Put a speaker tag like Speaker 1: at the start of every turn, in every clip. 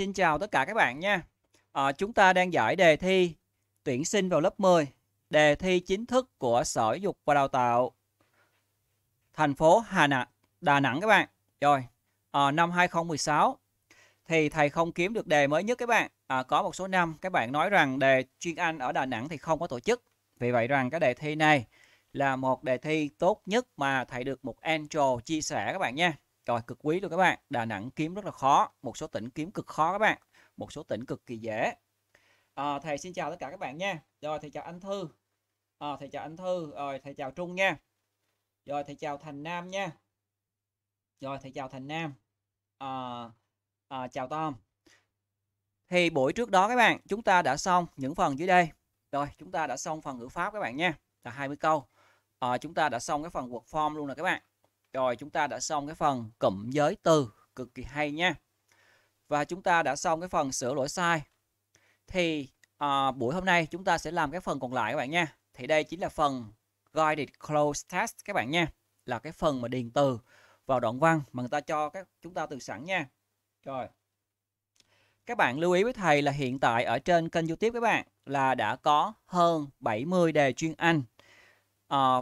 Speaker 1: Xin chào tất cả các bạn nha. À, chúng ta đang giải đề thi tuyển sinh vào lớp 10, đề thi chính thức của Sở Dục và Đào tạo thành phố Hà Nẵng, Đà Nẵng các bạn. Rồi, à, năm 2016 thì thầy không kiếm được đề mới nhất các bạn. À, có một số năm các bạn nói rằng đề chuyên Anh ở Đà Nẵng thì không có tổ chức. Vì vậy rằng cái đề thi này là một đề thi tốt nhất mà thầy được một Angel chia sẻ các bạn nha. Rồi cực quý luôn các bạn. Đà Nẵng kiếm rất là khó, một số tỉnh kiếm cực khó các bạn, một số tỉnh cực kỳ dễ. À, thầy xin chào tất cả các bạn nha. Rồi thầy chào anh Thư. À, thầy chào anh Thư, rồi thầy chào Trung nha. Rồi thầy chào Thành Nam nha. Rồi thầy chào Thành Nam. À, à, chào Tom. Thì buổi trước đó các bạn, chúng ta đã xong những phần dưới đây. Rồi, chúng ta đã xong phần ngữ pháp các bạn nha. Là 20 câu. À, chúng ta đã xong cái phần work form luôn rồi các bạn. Rồi chúng ta đã xong cái phần cụm giới từ cực kỳ hay nha. Và chúng ta đã xong cái phần sửa lỗi sai. Thì à, buổi hôm nay chúng ta sẽ làm cái phần còn lại các bạn nha. Thì đây chính là phần guided close test các bạn nha. Là cái phần mà điền từ vào đoạn văn mà người ta cho các chúng ta từ sẵn nha. Rồi. Các bạn lưu ý với thầy là hiện tại ở trên kênh YouTube các bạn là đã có hơn 70 đề chuyên Anh à,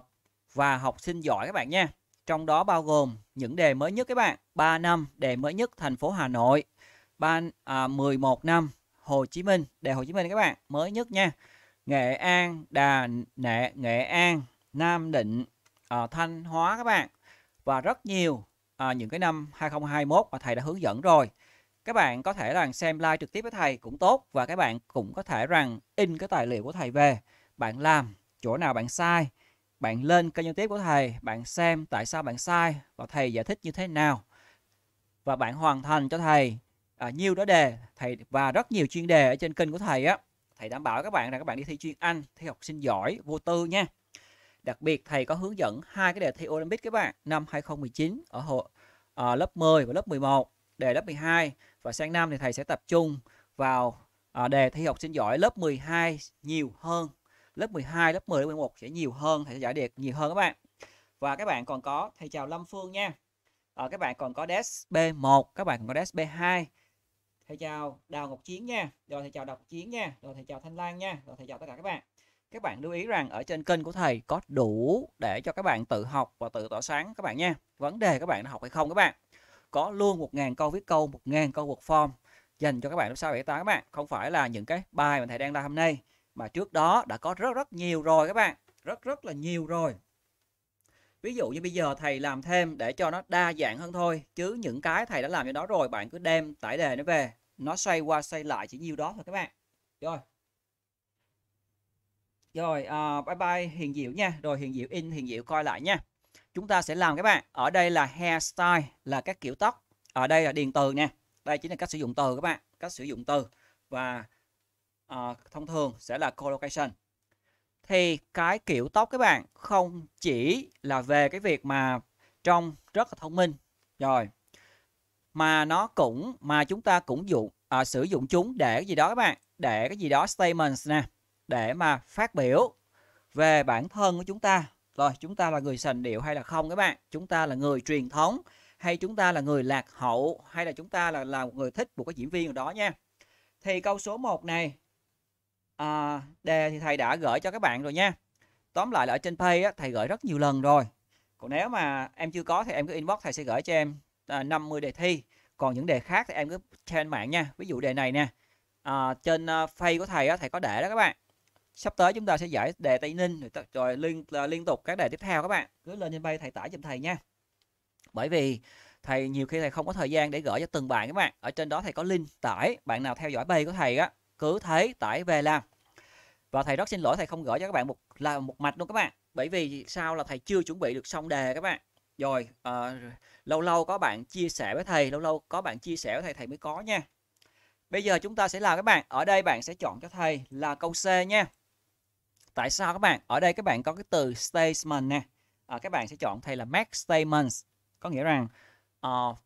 Speaker 1: và học sinh giỏi các bạn nha trong đó bao gồm những đề mới nhất các bạn 3 năm đề mới nhất thành phố Hà Nội 3, à, 11 năm Hồ Chí Minh đề Hồ Chí Minh các bạn mới nhất nha Nghệ An Đà Nệ Nghệ An Nam Định à, Thanh Hóa các bạn và rất nhiều à, những cái năm 2021 mà thầy đã hướng dẫn rồi các bạn có thể là xem live trực tiếp với thầy cũng tốt và các bạn cũng có thể rằng in cái tài liệu của thầy về bạn làm chỗ nào bạn sai bạn lên kênh youtube của thầy, bạn xem tại sao bạn sai và thầy giải thích như thế nào. Và bạn hoàn thành cho thầy à, nhiều đó đề thầy và rất nhiều chuyên đề ở trên kênh của thầy á. Thầy đảm bảo các bạn là các bạn đi thi chuyên Anh, thi học sinh giỏi, vô tư nha. Đặc biệt thầy có hướng dẫn hai cái đề thi Olympic các bạn năm 2019 ở hộ à, lớp 10 và lớp 11, đề lớp 12 và sang năm thì thầy sẽ tập trung vào à, đề thi học sinh giỏi lớp 12 nhiều hơn lớp 12, lớp 10, lớp 11 sẽ nhiều hơn thầy sẽ giải điệt nhiều hơn các bạn. Và các bạn còn có thầy chào Lâm Phương nha. À, các bạn còn có desk B1, các bạn còn có desk B2. Thầy chào Đào Ngọc Chiến nha, rồi thầy chào Đọc Chiến nha, rồi thầy chào Thanh Lan nha, rồi thầy chào tất cả các bạn. Các bạn lưu ý rằng ở trên kênh của thầy có đủ để cho các bạn tự học và tự tỏa sáng các bạn nha. Vấn đề các bạn đã học hay không các bạn. Có luôn 1.000 câu viết câu, 1.000 câu vượt form dành cho các bạn lớp 6, 7, 8 các bạn. Không phải là những cái bài mà thầy đang làm hôm nay mà trước đó đã có rất rất nhiều rồi các bạn rất rất là nhiều rồi ví dụ như bây giờ thầy làm thêm để cho nó đa dạng hơn thôi chứ những cái thầy đã làm cho đó rồi bạn cứ đem tải đề nó về nó xoay qua xoay lại chỉ nhiêu đó thôi các bạn rồi rồi uh, bye bye hiền diệu nha rồi hiền diệu in hiền diệu coi lại nha chúng ta sẽ làm các bạn ở đây là hairstyle là các kiểu tóc ở đây là điền từ nha đây chính là cách sử dụng từ các bạn cách sử dụng từ và à, thông thường sẽ là collocation thì cái kiểu tóc các bạn không chỉ là về cái việc mà trông rất là thông minh rồi mà nó cũng mà chúng ta cũng dụng à, sử dụng chúng để cái gì đó các bạn để cái gì đó statements nè để mà phát biểu về bản thân của chúng ta rồi chúng ta là người sành điệu hay là không các bạn chúng ta là người truyền thống hay chúng ta là người lạc hậu hay là chúng ta là là một người thích một cái diễn viên nào đó nha thì câu số 1 này à, đề thì thầy đã gửi cho các bạn rồi nha tóm lại là ở trên pay á, thầy gửi rất nhiều lần rồi còn nếu mà em chưa có thì em cứ inbox thầy sẽ gửi cho em 50 à, đề thi còn những đề khác thì em cứ trên mạng nha ví dụ đề này nè à, trên à, pay của thầy á, thầy có để đó các bạn sắp tới chúng ta sẽ giải đề tây ninh rồi, rồi liên à, liên tục các đề tiếp theo các bạn cứ lên trên pay thầy tải cho thầy nha bởi vì thầy nhiều khi thầy không có thời gian để gửi cho từng bạn các bạn ở trên đó thầy có link tải bạn nào theo dõi bay của thầy á cứ thế tải về làm và thầy rất xin lỗi thầy không gửi cho các bạn một là một mạch luôn các bạn bởi vì sao là thầy chưa chuẩn bị được xong đề các bạn rồi à, lâu lâu có bạn chia sẻ với thầy lâu lâu có bạn chia sẻ với thầy thầy mới có nha bây giờ chúng ta sẽ làm các bạn ở đây bạn sẽ chọn cho thầy là câu C nha tại sao các bạn ở đây các bạn có cái từ statement nè à, các bạn sẽ chọn thầy là max statements có nghĩa rằng uh,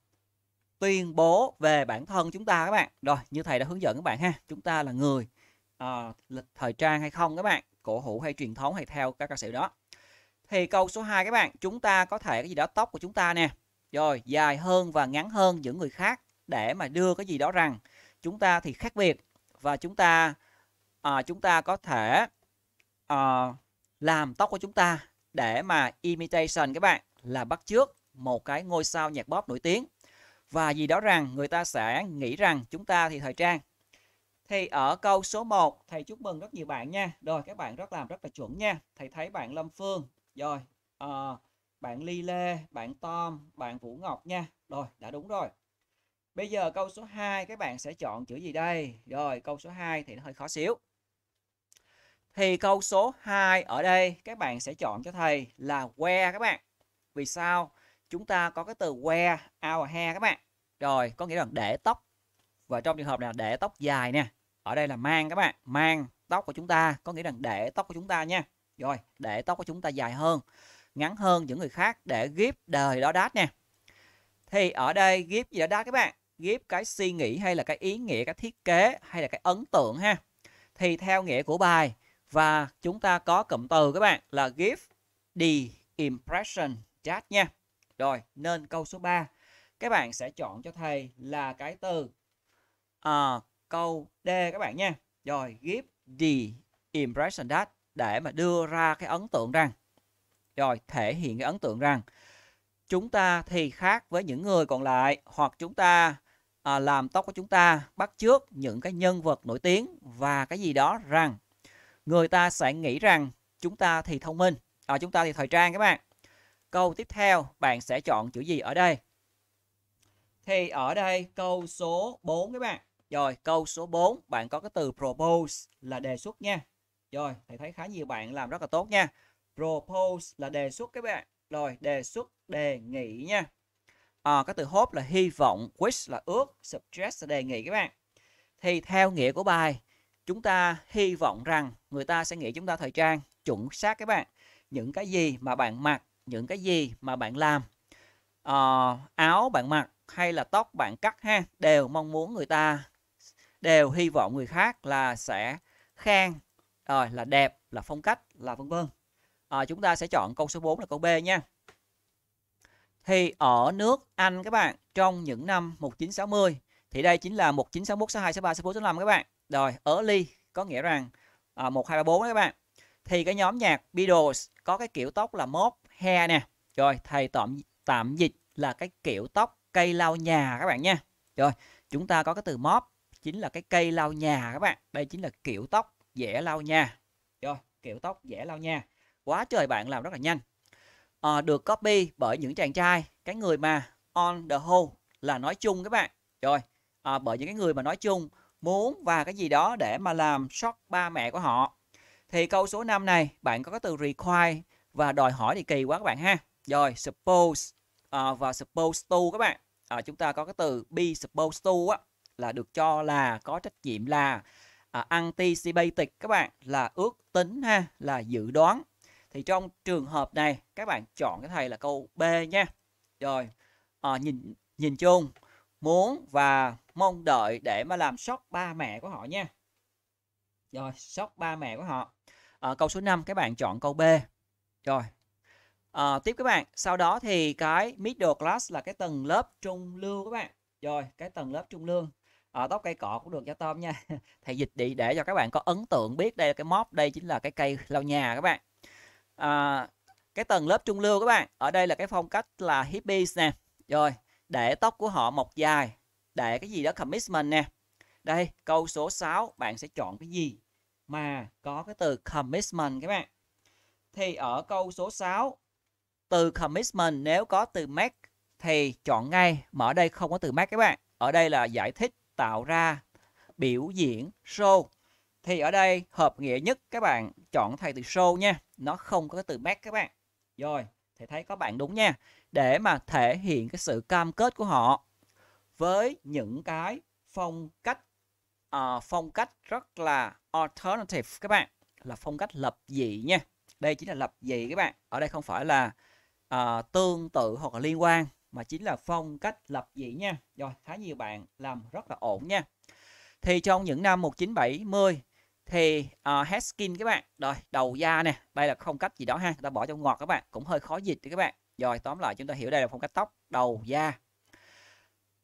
Speaker 1: tuyên bố về bản thân chúng ta các bạn rồi như thầy đã hướng dẫn các bạn ha chúng ta là người uh, thời trang hay không các bạn cổ hủ hay truyền thống hay theo các ca sĩ đó thì câu số 2 các bạn chúng ta có thể cái gì đó tóc của chúng ta nè rồi dài hơn và ngắn hơn những người khác để mà đưa cái gì đó rằng chúng ta thì khác biệt và chúng ta uh, chúng ta có thể uh, làm tóc của chúng ta để mà imitation các bạn là bắt chước một cái ngôi sao nhạc pop nổi tiếng và vì đó rằng người ta sẽ nghĩ rằng chúng ta thì thời trang. Thì ở câu số 1 thầy chúc mừng rất nhiều bạn nha. Rồi các bạn rất làm rất là chuẩn nha. Thầy thấy bạn Lâm Phương, rồi à, bạn Ly Lê, bạn Tom, bạn Vũ Ngọc nha. Rồi đã đúng rồi. Bây giờ câu số 2 các bạn sẽ chọn chữ gì đây? Rồi câu số 2 thì nó hơi khó xíu. Thì câu số 2 ở đây các bạn sẽ chọn cho thầy là where các bạn. Vì sao? chúng ta có cái từ wear our hair các bạn rồi có nghĩa là để tóc và trong trường hợp này là để tóc dài nè ở đây là mang các bạn mang tóc của chúng ta có nghĩa là để tóc của chúng ta nha rồi để tóc của chúng ta dài hơn ngắn hơn những người khác để ghép đời đó đát nha thì ở đây ghép gì đó đát các bạn ghép cái suy nghĩ hay là cái ý nghĩa cái thiết kế hay là cái ấn tượng ha thì theo nghĩa của bài và chúng ta có cụm từ các bạn là give the impression that nha rồi, nên câu số 3. Các bạn sẽ chọn cho thầy là cái từ à, câu D các bạn nha. Rồi, give the impression that để mà đưa ra cái ấn tượng rằng rồi thể hiện cái ấn tượng rằng chúng ta thì khác với những người còn lại hoặc chúng ta à, làm tóc của chúng ta bắt chước những cái nhân vật nổi tiếng và cái gì đó rằng người ta sẽ nghĩ rằng chúng ta thì thông minh à, chúng ta thì thời trang các bạn Câu tiếp theo, bạn sẽ chọn chữ gì ở đây? Thì ở đây câu số 4 các bạn. Rồi, câu số 4, bạn có cái từ propose là đề xuất nha. Rồi, thầy thấy khá nhiều bạn làm rất là tốt nha. Propose là đề xuất các bạn. Rồi, đề xuất, đề nghị nha. À, cái từ hope là hy vọng, wish là ước, suggest là đề nghị các bạn. Thì theo nghĩa của bài, chúng ta hy vọng rằng người ta sẽ nghĩ chúng ta thời trang chuẩn xác các bạn. Những cái gì mà bạn mặc những cái gì mà bạn làm uh, áo bạn mặc hay là tóc bạn cắt ha đều mong muốn người ta đều hy vọng người khác là sẽ khen rồi uh, là đẹp là phong cách là vân vân uh, chúng ta sẽ chọn câu số 4 là câu B nha thì ở nước Anh các bạn trong những năm 1960 thì đây chính là 1961 62 63 64 65 các bạn rồi ở ly có nghĩa rằng uh, ờ, 1234 các bạn thì cái nhóm nhạc Beatles có cái kiểu tóc là mốt hair nè rồi thầy tạm tạm dịch là cái kiểu tóc cây lau nhà các bạn nha rồi chúng ta có cái từ mop chính là cái cây lau nhà các bạn đây chính là kiểu tóc dễ lau nhà rồi kiểu tóc dễ lau nhà quá trời bạn làm rất là nhanh à, được copy bởi những chàng trai cái người mà on the whole là nói chung các bạn rồi à, bởi những cái người mà nói chung muốn và cái gì đó để mà làm short ba mẹ của họ thì câu số 5 này bạn có cái từ require và đòi hỏi thì kỳ quá các bạn ha rồi suppose à, và suppose to các bạn à, chúng ta có cái từ be supposed to á, là được cho là có trách nhiệm là à, anticipated các bạn là ước tính ha là dự đoán thì trong trường hợp này các bạn chọn cái thầy là câu B nha rồi à, nhìn nhìn chung muốn và mong đợi để mà làm sốc ba mẹ của họ nha rồi sốc ba mẹ của họ à, câu số 5 các bạn chọn câu B rồi. À, tiếp các bạn, sau đó thì cái middle class là cái tầng lớp trung lưu các bạn. Rồi, cái tầng lớp trung lưu À, ờ, tóc cây cọ cũng được cho tôm nha. Thầy dịch đi để cho các bạn có ấn tượng biết đây là cái mop, đây chính là cái cây lau nhà các bạn. À, cái tầng lớp trung lưu các bạn. Ở đây là cái phong cách là hippies nè. Rồi, để tóc của họ mọc dài, để cái gì đó commitment nè. Đây, câu số 6 bạn sẽ chọn cái gì mà có cái từ commitment các bạn thì ở câu số 6 từ commitment nếu có từ make thì chọn ngay mà ở đây không có từ make các bạn. Ở đây là giải thích, tạo ra, biểu diễn, show. Thì ở đây hợp nghĩa nhất các bạn chọn thay từ show nha. Nó không có từ make các bạn. Rồi, thì thấy có bạn đúng nha. Để mà thể hiện cái sự cam kết của họ với những cái phong cách uh, phong cách rất là alternative các bạn là phong cách lập dị nha đây chính là lập dị các bạn ở đây không phải là à, tương tự hoặc là liên quan mà chính là phong cách lập dị nha rồi khá nhiều bạn làm rất là ổn nha thì trong những năm 1970 thì uh, ờ, Heskin các bạn rồi đầu da nè đây là phong cách gì đó ha người ta bỏ trong ngọt các bạn cũng hơi khó dịch đấy các bạn rồi tóm lại chúng ta hiểu đây là phong cách tóc đầu da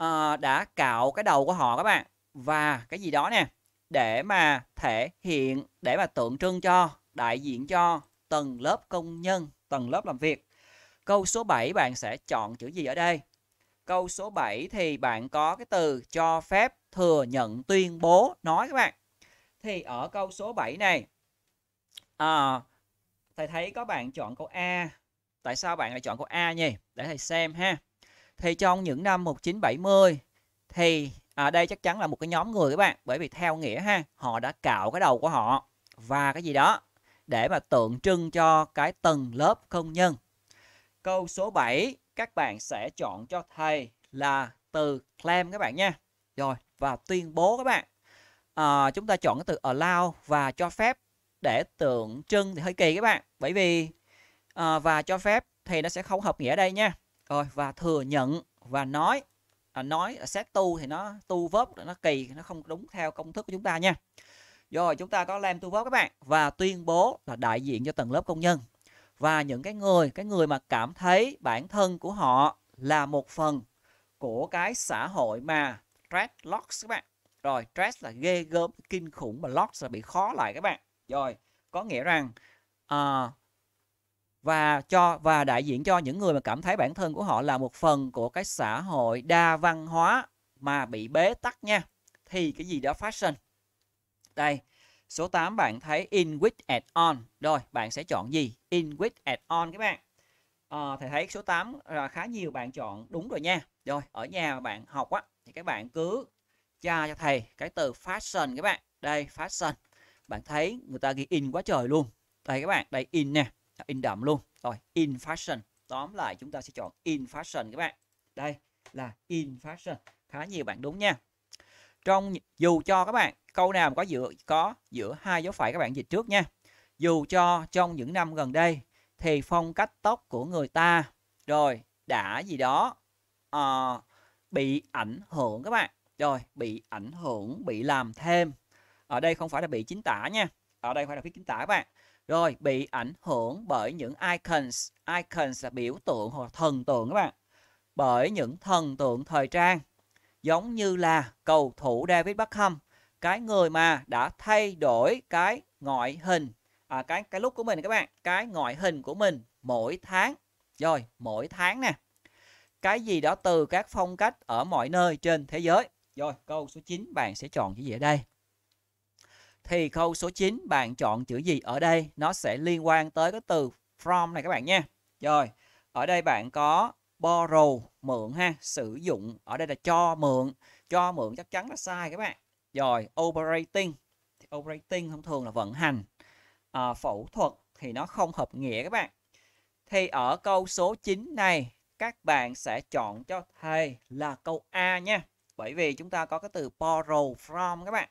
Speaker 1: uh, đã cạo cái đầu của họ các bạn và cái gì đó nè để mà thể hiện để mà tượng trưng cho đại diện cho tầng lớp công nhân, tầng lớp làm việc. Câu số 7 bạn sẽ chọn chữ gì ở đây? Câu số 7 thì bạn có cái từ cho phép thừa nhận tuyên bố nói các bạn. Thì ở câu số 7 này, à, thầy thấy có bạn chọn câu A. Tại sao bạn lại chọn câu A nhỉ? Để thầy xem ha. Thì trong những năm 1970 thì à, đây chắc chắn là một cái nhóm người các bạn. Bởi vì theo nghĩa ha, họ đã cạo cái đầu của họ và cái gì đó để mà tượng trưng cho cái tầng lớp công nhân. Câu số 7 các bạn sẽ chọn cho thầy là từ claim các bạn nha. Rồi và tuyên bố các bạn. À, chúng ta chọn cái từ allow và cho phép để tượng trưng thì hơi kỳ các bạn. Bởi vì à, và cho phép thì nó sẽ không hợp nghĩa đây nha. Rồi và thừa nhận và nói à, nói à, xét tu thì nó tu vớp nó kỳ nó không đúng theo công thức của chúng ta nha rồi chúng ta có làm tu vóc các bạn và tuyên bố là đại diện cho tầng lớp công nhân và những cái người cái người mà cảm thấy bản thân của họ là một phần của cái xã hội mà stress locks các bạn. Rồi stress là ghê gớm kinh khủng mà locks là bị khó lại các bạn. Rồi có nghĩa rằng uh, và cho và đại diện cho những người mà cảm thấy bản thân của họ là một phần của cái xã hội đa văn hóa mà bị bế tắc nha thì cái gì đó phát sinh đây, số 8 bạn thấy in with add on. Rồi, bạn sẽ chọn gì? In with add on các bạn. À, ờ, thầy thấy số 8 là khá nhiều bạn chọn đúng rồi nha. Rồi, ở nhà bạn học á thì các bạn cứ tra cho thầy cái từ fashion các bạn. Đây, fashion. Bạn thấy người ta ghi in quá trời luôn. Đây các bạn, đây in nè, in đậm luôn. Rồi, in fashion. Tóm lại chúng ta sẽ chọn in fashion các bạn. Đây là in fashion. Khá nhiều bạn đúng nha trong dù cho các bạn câu nào có giữa có giữa hai dấu phẩy các bạn dịch trước nha dù cho trong những năm gần đây thì phong cách tóc của người ta rồi đã gì đó uh, bị ảnh hưởng các bạn rồi bị ảnh hưởng bị làm thêm ở đây không phải là bị chính tả nha ở đây phải là viết chính tả các bạn rồi bị ảnh hưởng bởi những icons icons là biểu tượng hoặc thần tượng các bạn bởi những thần tượng thời trang giống như là cầu thủ David Beckham cái người mà đã thay đổi cái ngoại hình à, cái cái lúc của mình các bạn cái ngoại hình của mình mỗi tháng rồi mỗi tháng nè cái gì đó từ các phong cách ở mọi nơi trên thế giới rồi câu số 9 bạn sẽ chọn chữ gì ở đây thì câu số 9 bạn chọn chữ gì ở đây nó sẽ liên quan tới cái từ from này các bạn nha rồi ở đây bạn có borrow mượn ha sử dụng ở đây là cho mượn cho mượn chắc chắn là sai các bạn rồi operating thì operating thông thường là vận hành à, phẫu thuật thì nó không hợp nghĩa các bạn thì ở câu số 9 này các bạn sẽ chọn cho thầy là câu A nha bởi vì chúng ta có cái từ borrow from các bạn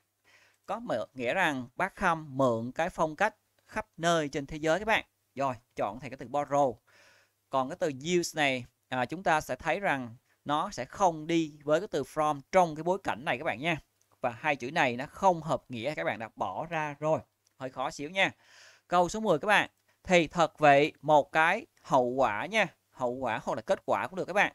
Speaker 1: có mượn nghĩa rằng bác Khâm mượn cái phong cách khắp nơi trên thế giới các bạn rồi chọn thầy cái từ borrow còn cái từ use này à, chúng ta sẽ thấy rằng nó sẽ không đi với cái từ from trong cái bối cảnh này các bạn nha và hai chữ này nó không hợp nghĩa các bạn đã bỏ ra rồi hơi khó xíu nha câu số 10 các bạn thì thật vậy một cái hậu quả nha hậu quả hoặc là kết quả cũng được các bạn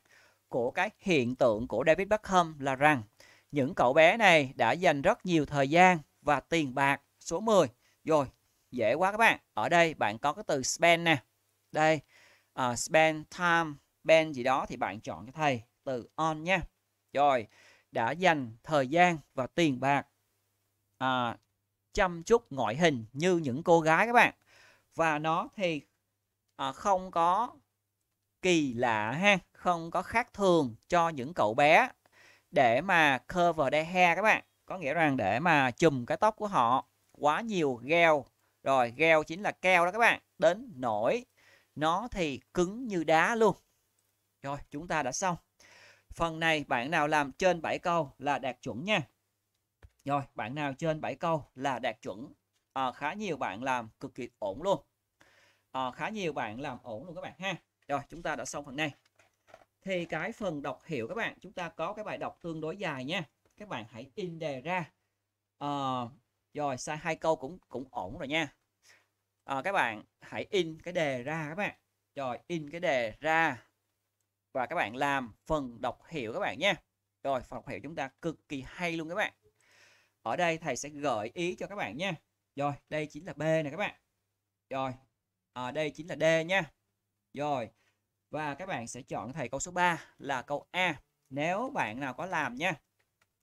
Speaker 1: của cái hiện tượng của David Beckham là rằng những cậu bé này đã dành rất nhiều thời gian và tiền bạc số 10 rồi dễ quá các bạn ở đây bạn có cái từ spend nè đây uh, spend time band gì đó thì bạn chọn cho thầy từ on nha rồi đã dành thời gian và tiền bạc à, chăm chút ngoại hình như những cô gái các bạn và nó thì à, không có kỳ lạ ha không có khác thường cho những cậu bé để mà cover their hair các bạn có nghĩa rằng để mà chùm cái tóc của họ quá nhiều gel rồi gel chính là keo đó các bạn đến nổi nó thì cứng như đá luôn rồi, chúng ta đã xong. Phần này bạn nào làm trên 7 câu là đạt chuẩn nha. Rồi, bạn nào trên 7 câu là đạt chuẩn. À, khá nhiều bạn làm cực kỳ ổn luôn. À, khá nhiều bạn làm ổn luôn các bạn ha. Rồi, chúng ta đã xong phần này. Thì cái phần đọc hiểu các bạn, chúng ta có cái bài đọc tương đối dài nha. Các bạn hãy in đề ra. À, rồi, sai hai câu cũng cũng ổn rồi nha. À, các bạn hãy in cái đề ra các bạn. Rồi, in cái đề ra và các bạn làm phần đọc hiểu các bạn nha rồi phần đọc hiểu chúng ta cực kỳ hay luôn các bạn ở đây thầy sẽ gợi ý cho các bạn nha rồi đây chính là B này các bạn rồi ở à, đây chính là D nha rồi và các bạn sẽ chọn thầy câu số 3 là câu A nếu bạn nào có làm nha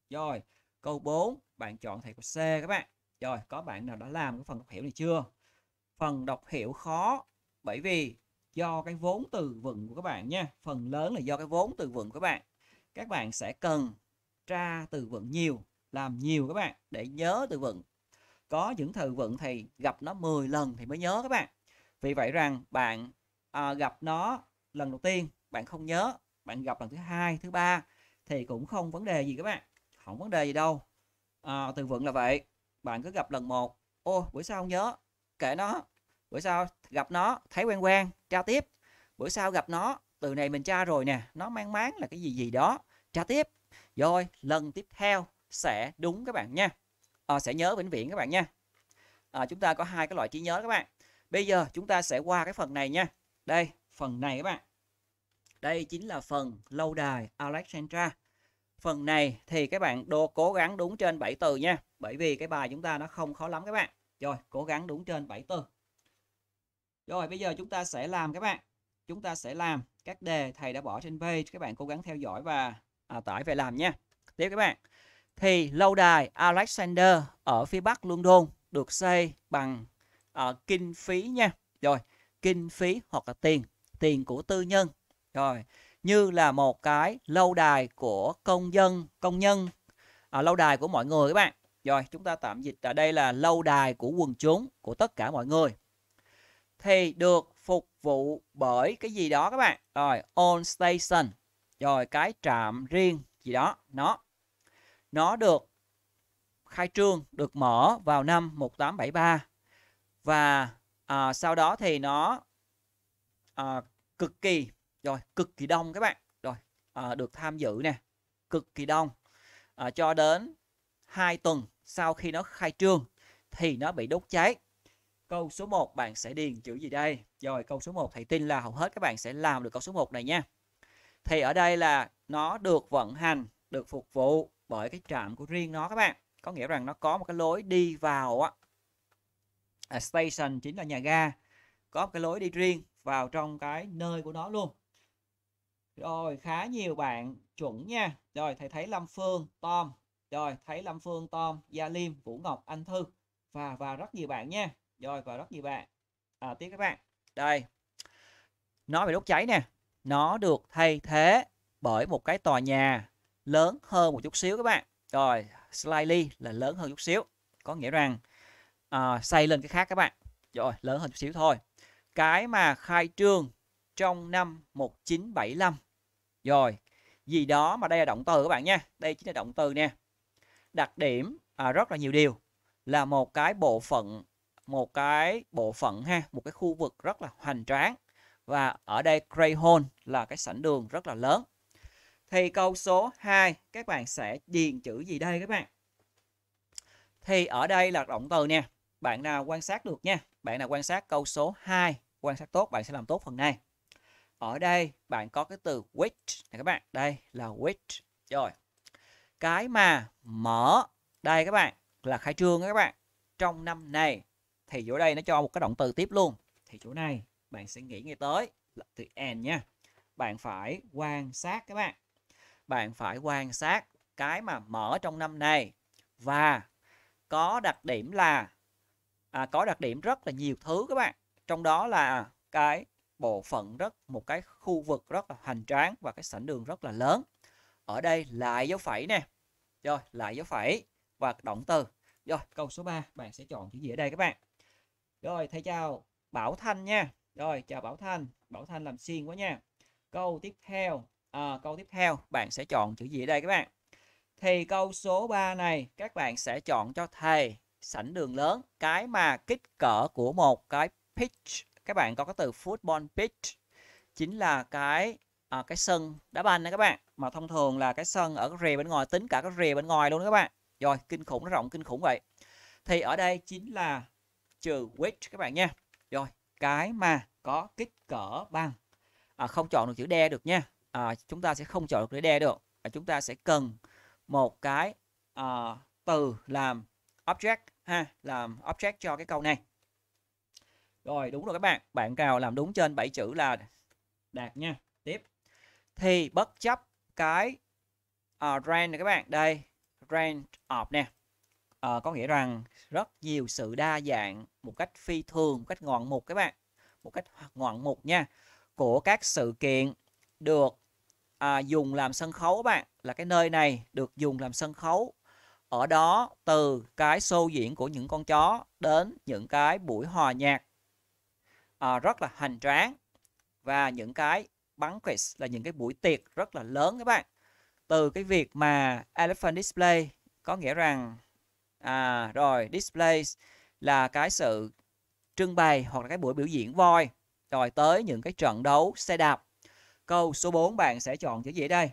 Speaker 1: rồi câu 4 bạn chọn thầy câu C các bạn rồi có bạn nào đã làm cái phần đọc hiểu này chưa phần đọc hiểu khó bởi vì do cái vốn từ vựng của các bạn nha phần lớn là do cái vốn từ vựng của các bạn các bạn sẽ cần tra từ vựng nhiều làm nhiều các bạn để nhớ từ vựng có những từ vựng thì gặp nó 10 lần thì mới nhớ các bạn vì vậy rằng bạn à, gặp nó lần đầu tiên bạn không nhớ bạn gặp lần thứ hai thứ ba thì cũng không vấn đề gì các bạn không vấn đề gì đâu à, từ vựng là vậy bạn cứ gặp lần một ô bữa sau không nhớ kệ nó bữa sau gặp nó thấy quen quen tra tiếp bữa sau gặp nó từ này mình tra rồi nè nó mang máng là cái gì gì đó tra tiếp rồi lần tiếp theo sẽ đúng các bạn nha à, sẽ nhớ vĩnh viễn các bạn nha à, chúng ta có hai cái loại trí nhớ các bạn bây giờ chúng ta sẽ qua cái phần này nha đây phần này các bạn đây chính là phần lâu đài Alexandra phần này thì các bạn đô cố gắng đúng trên 7 từ nha bởi vì cái bài chúng ta nó không khó lắm các bạn rồi cố gắng đúng trên 7 từ rồi bây giờ chúng ta sẽ làm các bạn. Chúng ta sẽ làm các đề thầy đã bỏ trên page. Các bạn cố gắng theo dõi và à, tải về làm nha. Tiếp các bạn. Thì lâu đài Alexander ở phía bắc London được xây bằng à, kinh phí nha. Rồi kinh phí hoặc là tiền. Tiền của tư nhân. Rồi như là một cái lâu đài của công dân, công nhân, à, lâu đài của mọi người các bạn. Rồi chúng ta tạm dịch ở đây là lâu đài của quần chúng, của tất cả mọi người thì được phục vụ bởi cái gì đó các bạn. Rồi, on station. Rồi cái trạm riêng gì đó, nó nó được khai trương, được mở vào năm 1873 và à, sau đó thì nó à, cực kỳ rồi cực kỳ đông các bạn rồi à, được tham dự nè cực kỳ đông à, cho đến 2 tuần sau khi nó khai trương thì nó bị đốt cháy Câu số 1 bạn sẽ điền chữ gì đây? Rồi câu số 1 thầy tin là hầu hết các bạn sẽ làm được câu số 1 này nha. Thì ở đây là nó được vận hành, được phục vụ bởi cái trạm của riêng nó các bạn. Có nghĩa rằng nó có một cái lối đi vào á. À, station chính là nhà ga. Có một cái lối đi riêng vào trong cái nơi của nó luôn. Rồi khá nhiều bạn chuẩn nha. Rồi thầy thấy Lâm Phương, Tom. Rồi thấy Lâm Phương, Tom, Gia Liêm, Vũ Ngọc, Anh Thư. Và và rất nhiều bạn nha rồi và rất nhiều bạn à, tiếp các bạn đây nói về đốt cháy nè nó được thay thế bởi một cái tòa nhà lớn hơn một chút xíu các bạn rồi slightly là lớn hơn chút xíu có nghĩa rằng à, xây lên cái khác các bạn rồi lớn hơn chút xíu thôi cái mà khai trương trong năm 1975 rồi gì đó mà đây là động từ các bạn nha đây chính là động từ nè đặc điểm à, rất là nhiều điều là một cái bộ phận một cái bộ phận ha, một cái khu vực rất là hoành tráng. Và ở đây Grey Hall là cái sảnh đường rất là lớn. Thì câu số 2 các bạn sẽ điền chữ gì đây các bạn? Thì ở đây là động từ nha. Bạn nào quan sát được nha. Bạn nào quan sát câu số 2, quan sát tốt bạn sẽ làm tốt phần này. Ở đây bạn có cái từ which này các bạn. Đây là which. Rồi. Cái mà mở đây các bạn là khai trương các bạn. Trong năm này thì chỗ đây nó cho một cái động từ tiếp luôn thì chỗ này bạn sẽ nghĩ ngay tới là từ and nha bạn phải quan sát các bạn bạn phải quan sát cái mà mở trong năm này và có đặc điểm là à, có đặc điểm rất là nhiều thứ các bạn trong đó là cái bộ phận rất một cái khu vực rất là hoành tráng và cái sảnh đường rất là lớn ở đây lại dấu phẩy nè rồi lại dấu phẩy và động từ rồi câu số 3 bạn sẽ chọn chữ gì ở đây các bạn rồi thầy chào Bảo Thanh nha. Rồi chào Bảo Thanh, Bảo Thanh làm xuyên quá nha. Câu tiếp theo, à, câu tiếp theo bạn sẽ chọn chữ gì đây các bạn? Thì câu số 3 này các bạn sẽ chọn cho thầy sảnh đường lớn, cái mà kích cỡ của một cái pitch, các bạn có cái từ football pitch chính là cái à, cái sân đá banh đó các bạn, mà thông thường là cái sân ở cái rìa bên ngoài tính cả cái rìa bên ngoài luôn đó các bạn. Rồi, kinh khủng nó rộng kinh khủng vậy. Thì ở đây chính là trừ width các bạn nha rồi cái mà có kích cỡ bằng à, không chọn được chữ đe được nha à, chúng ta sẽ không chọn được chữ đe được à, chúng ta sẽ cần một cái à, từ làm object ha làm object cho cái câu này rồi đúng rồi các bạn bạn cào làm đúng trên 7 chữ là đạt nha tiếp thì bất chấp cái uh, range này các bạn đây range of nè à, có nghĩa rằng rất nhiều sự đa dạng một cách phi thường một cách ngoạn mục các bạn một cách ngoạn mục nha của các sự kiện được à, dùng làm sân khấu các bạn là cái nơi này được dùng làm sân khấu ở đó từ cái show diễn của những con chó đến những cái buổi hòa nhạc à, rất là hành tráng và những cái bắn quiz là những cái buổi tiệc rất là lớn các bạn từ cái việc mà elephant display có nghĩa rằng à rồi display là cái sự trưng bày hoặc là cái buổi biểu diễn voi rồi tới những cái trận đấu xe đạp câu số 4 bạn sẽ chọn chữ gì đây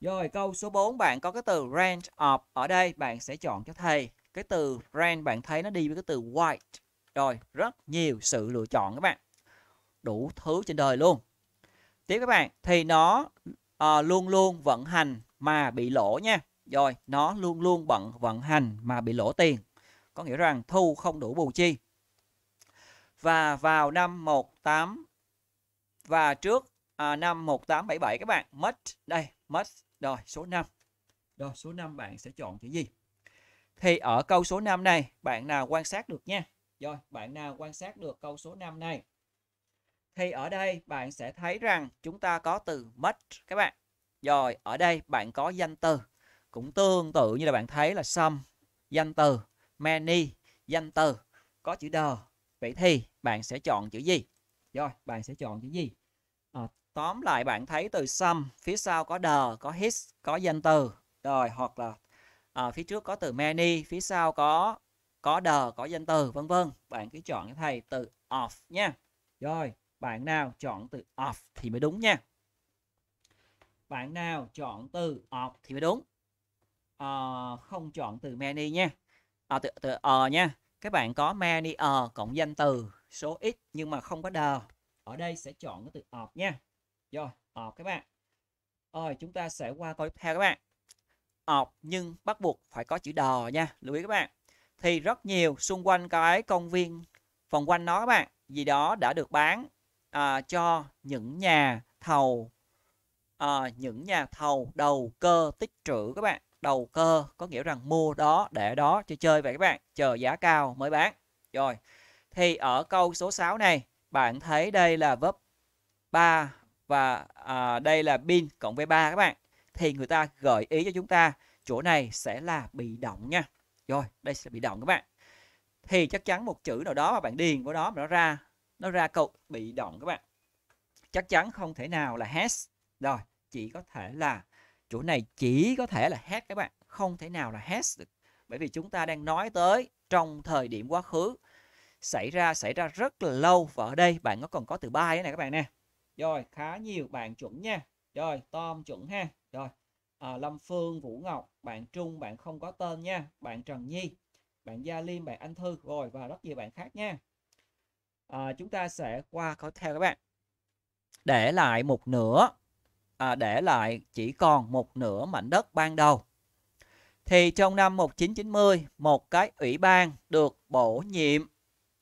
Speaker 1: rồi câu số 4 bạn có cái từ range of ở đây bạn sẽ chọn cho thầy cái từ range bạn thấy nó đi với cái từ white rồi rất nhiều sự lựa chọn các bạn đủ thứ trên đời luôn tiếp các bạn thì nó à, luôn luôn vận hành mà bị lỗ nha rồi nó luôn luôn bận vận hành mà bị lỗ tiền có nghĩa rằng thu không đủ bù chi và vào năm 18 và trước à, năm 1877 các bạn mất đây mất rồi số 5 rồi số 5 bạn sẽ chọn cái gì thì ở câu số 5 này bạn nào quan sát được nha rồi bạn nào quan sát được câu số 5 này thì ở đây bạn sẽ thấy rằng chúng ta có từ mất các bạn rồi ở đây bạn có danh từ cũng tương tự như là bạn thấy là some danh từ many danh từ có chữ đờ vậy thì bạn sẽ chọn chữ gì rồi bạn sẽ chọn chữ gì à, tóm lại bạn thấy từ some phía sau có đờ có his có danh từ rồi hoặc là à, phía trước có từ many phía sau có có đờ có danh từ vân vân bạn cứ chọn cho thầy từ of nha rồi bạn nào chọn từ of thì mới đúng nha bạn nào chọn từ of thì mới đúng uh, không chọn từ many nha à, từ, từ uh, nha các bạn có many uh, cộng danh từ số ít nhưng mà không có đờ ở đây sẽ chọn cái từ of nha rồi of các bạn rồi chúng ta sẽ qua coi tiếp theo các bạn of nhưng bắt buộc phải có chữ đò nha lưu ý các bạn thì rất nhiều xung quanh cái công viên vòng quanh nó các bạn gì đó đã được bán à, cho những nhà thầu à, những nhà thầu đầu cơ tích trữ các bạn đầu cơ có nghĩa rằng mua đó để đó chơi chơi vậy các bạn chờ giá cao mới bán rồi thì ở câu số 6 này bạn thấy đây là vấp 3 và à, đây là pin cộng với 3 các bạn thì người ta gợi ý cho chúng ta chỗ này sẽ là bị động nha rồi đây sẽ bị động các bạn thì chắc chắn một chữ nào đó mà bạn điền vào đó mà nó ra nó ra câu bị động các bạn chắc chắn không thể nào là has rồi chỉ có thể là chỗ này chỉ có thể là has các bạn không thể nào là has được bởi vì chúng ta đang nói tới trong thời điểm quá khứ xảy ra xảy ra rất là lâu và ở đây bạn nó còn có từ by này các bạn nè rồi khá nhiều bạn chuẩn nha rồi tom chuẩn ha rồi à, lâm phương vũ ngọc bạn trung bạn không có tên nha bạn trần nhi bạn gia liêm bạn anh thư rồi và rất nhiều bạn khác nha à, chúng ta sẽ qua có theo các bạn để lại một nửa à, để lại chỉ còn một nửa mảnh đất ban đầu. Thì trong năm 1990, một cái ủy ban được bổ nhiệm,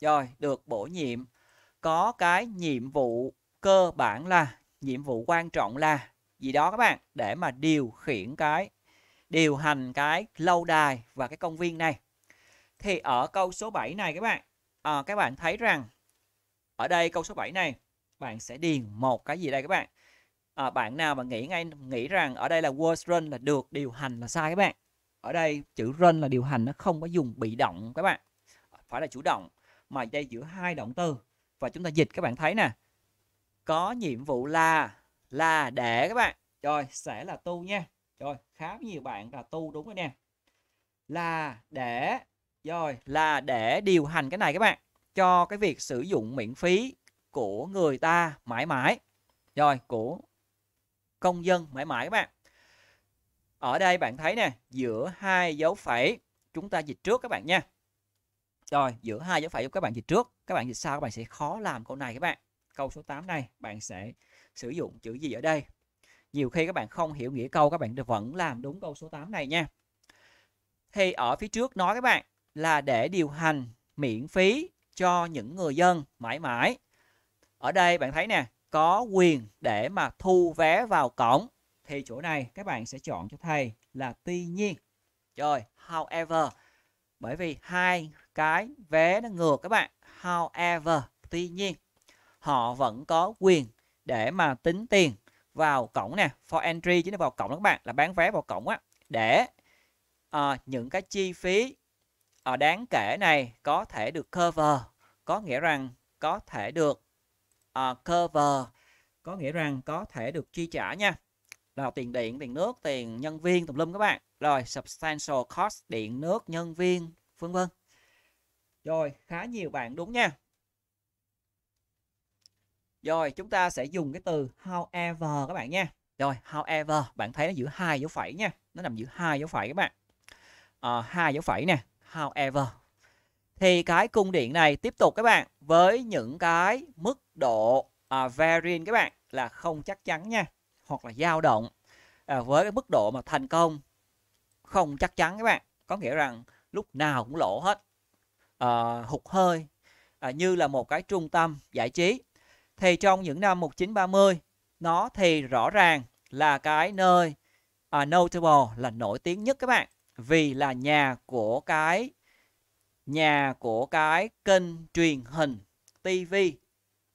Speaker 1: rồi được bổ nhiệm, có cái nhiệm vụ cơ bản là, nhiệm vụ quan trọng là gì đó các bạn, để mà điều khiển cái, điều hành cái lâu đài và cái công viên này. Thì ở câu số 7 này các bạn, à, các bạn thấy rằng, ở đây câu số 7 này, bạn sẽ điền một cái gì đây các bạn? à, bạn nào mà nghĩ ngay nghĩ rằng ở đây là Word Run là được điều hành là sai các bạn ở đây chữ Run là điều hành nó không có dùng bị động các bạn phải là chủ động mà đây giữa hai động từ và chúng ta dịch các bạn thấy nè có nhiệm vụ là là để các bạn rồi sẽ là tu nha rồi khá nhiều bạn là tu đúng rồi nè là để rồi là để điều hành cái này các bạn cho cái việc sử dụng miễn phí của người ta mãi mãi rồi của công dân mãi mãi các bạn. Ở đây bạn thấy nè, giữa hai dấu phẩy chúng ta dịch trước các bạn nha. Rồi, giữa hai dấu phẩy giúp các bạn dịch trước, các bạn dịch sau các bạn sẽ khó làm câu này các bạn. Câu số 8 này bạn sẽ sử dụng chữ gì ở đây? Nhiều khi các bạn không hiểu nghĩa câu các bạn vẫn làm đúng câu số 8 này nha. Thì ở phía trước nói các bạn là để điều hành miễn phí cho những người dân mãi mãi. Ở đây bạn thấy nè, có quyền để mà thu vé vào cổng thì chỗ này các bạn sẽ chọn cho thầy là tuy nhiên rồi however bởi vì hai cái vé nó ngược các bạn however tuy nhiên họ vẫn có quyền để mà tính tiền vào cổng nè for entry chính là vào cổng đó các bạn là bán vé vào cổng á để à, những cái chi phí à, đáng kể này có thể được cover có nghĩa rằng có thể được uh, cover có nghĩa rằng có thể được chi trả nha là tiền điện tiền nước tiền nhân viên tùm lum các bạn rồi substantial cost điện nước nhân viên vân vân rồi khá nhiều bạn đúng nha rồi chúng ta sẽ dùng cái từ however các bạn nha rồi however bạn thấy nó giữa hai dấu phẩy nha nó nằm giữa hai dấu phẩy các bạn à, hai dấu phẩy nè however thì cái cung điện này tiếp tục các bạn với những cái mức độ à, variance các bạn là không chắc chắn nha hoặc là dao động à, với cái mức độ mà thành công không chắc chắn các bạn có nghĩa rằng lúc nào cũng lỗ hết à, hụt hơi à, như là một cái trung tâm giải trí thì trong những năm 1930 nó thì rõ ràng là cái nơi à, notable là nổi tiếng nhất các bạn vì là nhà của cái nhà của cái kênh truyền hình TV uh,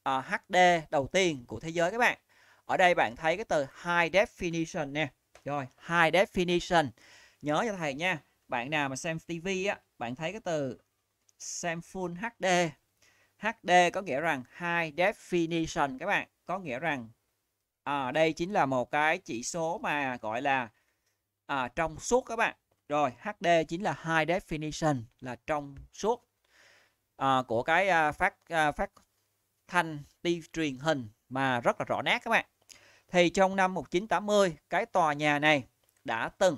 Speaker 1: à, HD đầu tiên của thế giới các bạn. Ở đây bạn thấy cái từ high definition nè. Rồi, high definition. Nhớ cho thầy nha, bạn nào mà xem TV á, bạn thấy cái từ xem full HD. HD có nghĩa rằng high definition các bạn, có nghĩa rằng à, đây chính là một cái chỉ số mà gọi là à, trong suốt các bạn rồi HD chính là high definition là trong suốt à, của cái à, phát à, phát thanh ti truyền hình mà rất là rõ nét các bạn. Thì trong năm 1980 cái tòa nhà này đã từng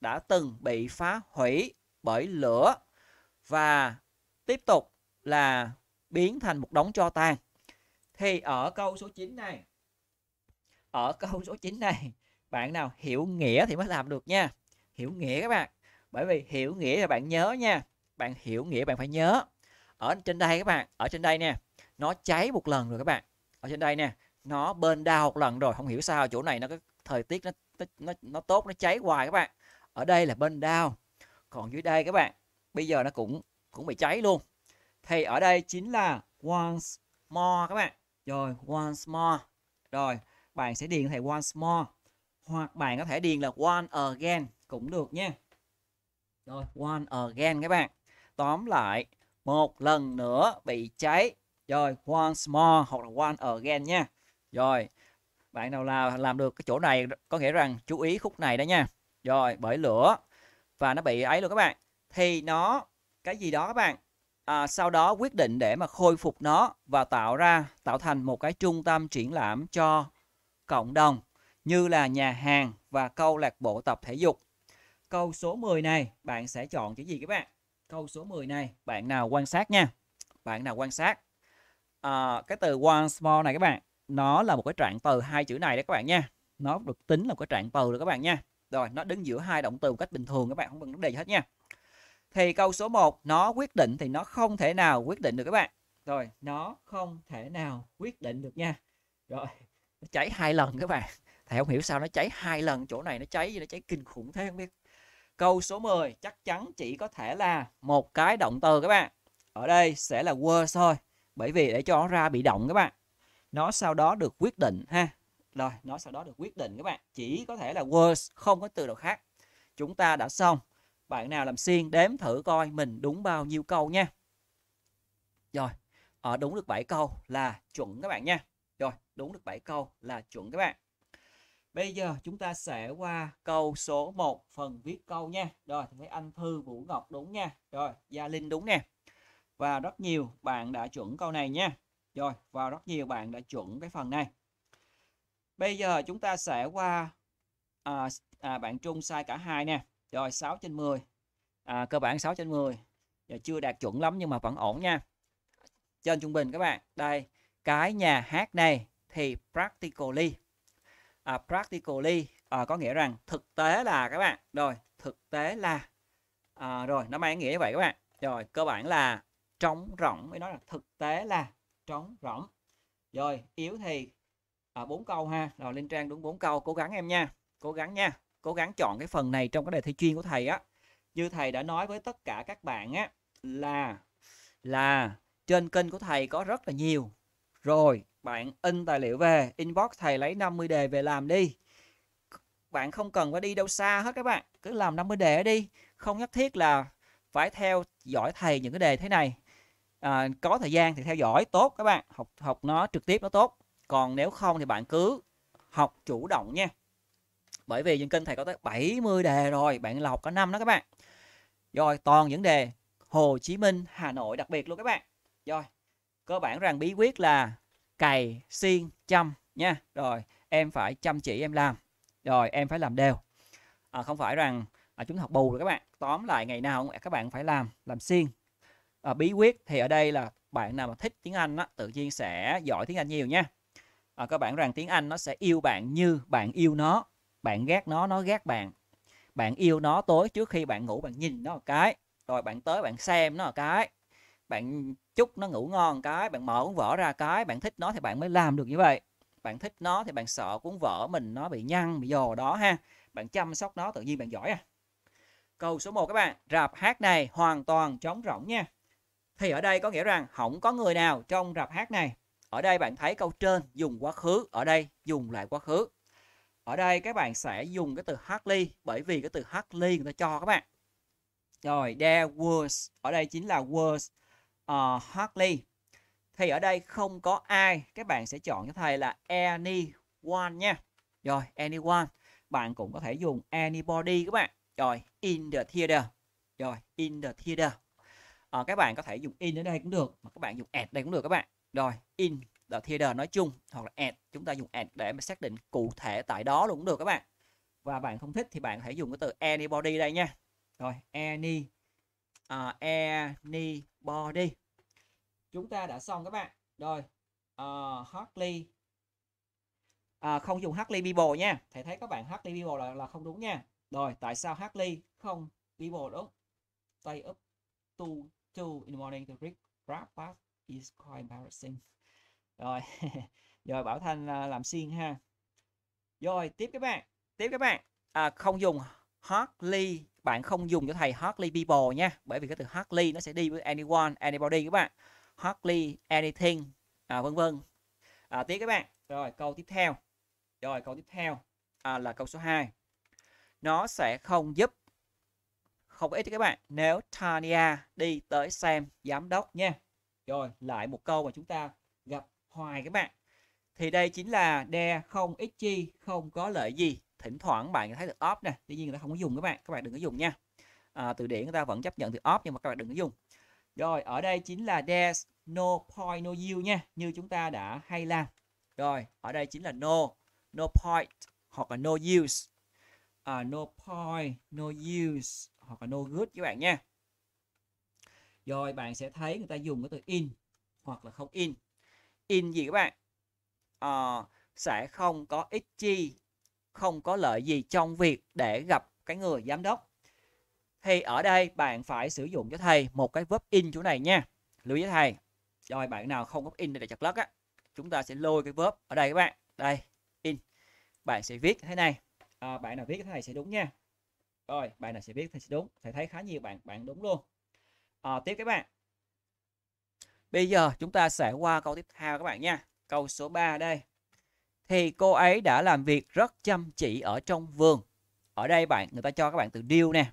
Speaker 1: đã từng bị phá hủy bởi lửa và tiếp tục là biến thành một đống cho tàn. Thì ở câu số 9 này ở câu số 9 này bạn nào hiểu nghĩa thì mới làm được nha hiểu nghĩa các bạn bởi vì hiểu nghĩa là bạn nhớ nha bạn hiểu nghĩa bạn phải nhớ ở trên đây các bạn ở trên đây nè nó cháy một lần rồi các bạn ở trên đây nè nó bên đau một lần rồi không hiểu sao chỗ này nó cái thời tiết nó nó nó tốt nó cháy hoài các bạn ở đây là bên đau còn dưới đây các bạn bây giờ nó cũng cũng bị cháy luôn thì ở đây chính là once more các bạn rồi once more rồi bạn sẽ điền thầy once more hoặc bạn có thể điền là one again cũng được nha rồi one again các bạn tóm lại một lần nữa bị cháy rồi once more hoặc là one again nha rồi bạn nào là làm được cái chỗ này có nghĩa rằng chú ý khúc này đó nha rồi bởi lửa và nó bị ấy luôn các bạn thì nó cái gì đó các bạn à, sau đó quyết định để mà khôi phục nó và tạo ra tạo thành một cái trung tâm triển lãm cho cộng đồng như là nhà hàng và câu lạc bộ tập thể dục Câu số 10 này bạn sẽ chọn chữ gì các bạn? Câu số 10 này bạn nào quan sát nha. Bạn nào quan sát. À, cái từ one small này các bạn, nó là một cái trạng từ hai chữ này đấy các bạn nha. Nó được tính là một cái trạng từ rồi các bạn nha. Rồi nó đứng giữa hai động từ một cách bình thường các bạn không cần vấn đề gì hết nha. Thì câu số 1 nó quyết định thì nó không thể nào quyết định được các bạn. Rồi nó không thể nào quyết định được nha. Rồi nó cháy hai lần các bạn thầy không hiểu sao nó cháy hai lần chỗ này nó cháy gì nó cháy kinh khủng thế không biết Câu số 10 chắc chắn chỉ có thể là một cái động từ các bạn. Ở đây sẽ là word thôi, bởi vì để cho nó ra bị động các bạn. Nó sau đó được quyết định ha. Rồi, nó sau đó được quyết định các bạn. Chỉ có thể là words, không có từ nào khác. Chúng ta đã xong. Bạn nào làm xuyên đếm thử coi mình đúng bao nhiêu câu nha. Rồi, ở ờ, đúng được 7 câu là chuẩn các bạn nha. Rồi, đúng được 7 câu là chuẩn các bạn. Bây giờ chúng ta sẽ qua câu số 1 phần viết câu nha. Rồi, thì thấy anh Thư Vũ Ngọc đúng nha. Rồi, Gia Linh đúng nè. Và rất nhiều bạn đã chuẩn câu này nha. Rồi, và rất nhiều bạn đã chuẩn cái phần này. Bây giờ chúng ta sẽ qua à, à, bạn Trung sai cả hai nè. Rồi, 6 trên 10. À, cơ bản 6 trên 10. Giờ chưa đạt chuẩn lắm nhưng mà vẫn ổn nha. Trên trung bình các bạn. Đây, cái nhà hát này thì practically uh, practically uh, có nghĩa rằng thực tế là các bạn rồi thực tế là uh, rồi nó mang nghĩa như vậy các bạn rồi cơ bản là trống rỗng mới nói là thực tế là trống rỗng rồi yếu thì bốn uh, câu ha rồi lên trang đúng bốn câu cố gắng em nha cố gắng nha cố gắng chọn cái phần này trong cái đề thi chuyên của thầy á như thầy đã nói với tất cả các bạn á là là trên kênh của thầy có rất là nhiều rồi bạn in tài liệu về inbox thầy lấy 50 đề về làm đi bạn không cần phải đi đâu xa hết các bạn cứ làm 50 đề đi không nhất thiết là phải theo dõi thầy những cái đề thế này à, có thời gian thì theo dõi tốt các bạn học học nó trực tiếp nó tốt còn nếu không thì bạn cứ học chủ động nha bởi vì trên kênh thầy có tới 70 đề rồi bạn là học cả năm đó các bạn rồi toàn những đề Hồ Chí Minh Hà Nội đặc biệt luôn các bạn rồi cơ bản rằng bí quyết là cày xiên chăm nha rồi em phải chăm chỉ em làm rồi em phải làm đều à, không phải rằng à, chúng học bù rồi các bạn tóm lại ngày nào cũng các bạn phải làm làm xiên à, bí quyết thì ở đây là bạn nào mà thích tiếng Anh đó, tự nhiên sẽ giỏi tiếng Anh nhiều nha à, các bạn rằng tiếng Anh nó sẽ yêu bạn như bạn yêu nó bạn ghét nó nó ghét bạn bạn yêu nó tối trước khi bạn ngủ bạn nhìn nó một cái rồi bạn tới bạn xem nó một cái bạn chúc nó ngủ ngon cái bạn mở cuốn vở ra cái bạn thích nó thì bạn mới làm được như vậy bạn thích nó thì bạn sợ cuốn vở mình nó bị nhăn bị dò đó ha bạn chăm sóc nó tự nhiên bạn giỏi à câu số 1 các bạn rạp hát này hoàn toàn trống rỗng nha thì ở đây có nghĩa rằng không có người nào trong rạp hát này ở đây bạn thấy câu trên dùng quá khứ ở đây dùng lại quá khứ ở đây các bạn sẽ dùng cái từ hardly bởi vì cái từ hardly người ta cho các bạn rồi there was ở đây chính là was uh, Hartley thì ở đây không có ai các bạn sẽ chọn cho thầy là anyone nha rồi anyone bạn cũng có thể dùng anybody các bạn rồi in the theater rồi in the theater à, các bạn có thể dùng in ở đây cũng được mà các bạn dùng at đây cũng được các bạn rồi in the theater nói chung hoặc là at chúng ta dùng at để mà xác định cụ thể tại đó luôn cũng được các bạn và bạn không thích thì bạn hãy dùng cái từ anybody đây nha rồi anybody uh, ờ, anybody e, chúng ta đã xong các bạn rồi uh, ờ, hardly uh, ờ, không dùng hardly people nha thầy thấy các bạn hardly people là, là không đúng nha rồi tại sao hardly không people đúng stay up to two in the morning to read breakfast is quite embarrassing rồi rồi bảo thanh làm xiên ha rồi tiếp các bạn tiếp các bạn à, không dùng hardly bạn không dùng cho thầy hardly people nha bởi vì cái từ hardly nó sẽ đi với anyone anybody các bạn hardly anything à, vân vân à, tiếp các bạn rồi câu tiếp theo rồi câu tiếp theo à, là câu số 2 nó sẽ không giúp không có ích cho các bạn nếu Tania đi tới xem giám đốc nha rồi lại một câu mà chúng ta gặp hoài các bạn thì đây chính là đe không ích chi không có lợi gì thỉnh thoảng bạn thấy được off nè tuy nhiên người ta không có dùng các bạn các bạn đừng có dùng nha à, từ điển người ta vẫn chấp nhận từ off nhưng mà các bạn đừng có dùng rồi ở đây chính là there's no point no yield nha như chúng ta đã hay làm rồi ở đây chính là no no point hoặc là no use à, no point no use hoặc là no good các bạn nha rồi bạn sẽ thấy người ta dùng cái từ in hoặc là không in in gì các bạn à, sẽ không có ích chi không có lợi gì trong việc để gặp cái người giám đốc thì ở đây bạn phải sử dụng cho thầy một cái vấp in chỗ này nha lưu ý thầy rồi bạn nào không có in để chặt lất á chúng ta sẽ lôi cái vớp ở đây các bạn đây in bạn sẽ viết thế này à, bạn nào viết thế này sẽ đúng nha rồi bạn nào sẽ viết thì sẽ đúng thầy thấy khá nhiều bạn bạn đúng luôn à, tiếp các bạn bây giờ chúng ta sẽ qua câu tiếp theo các bạn nha câu số 3 đây thì cô ấy đã làm việc rất chăm chỉ ở trong vườn. Ở đây bạn người ta cho các bạn từ deal nè.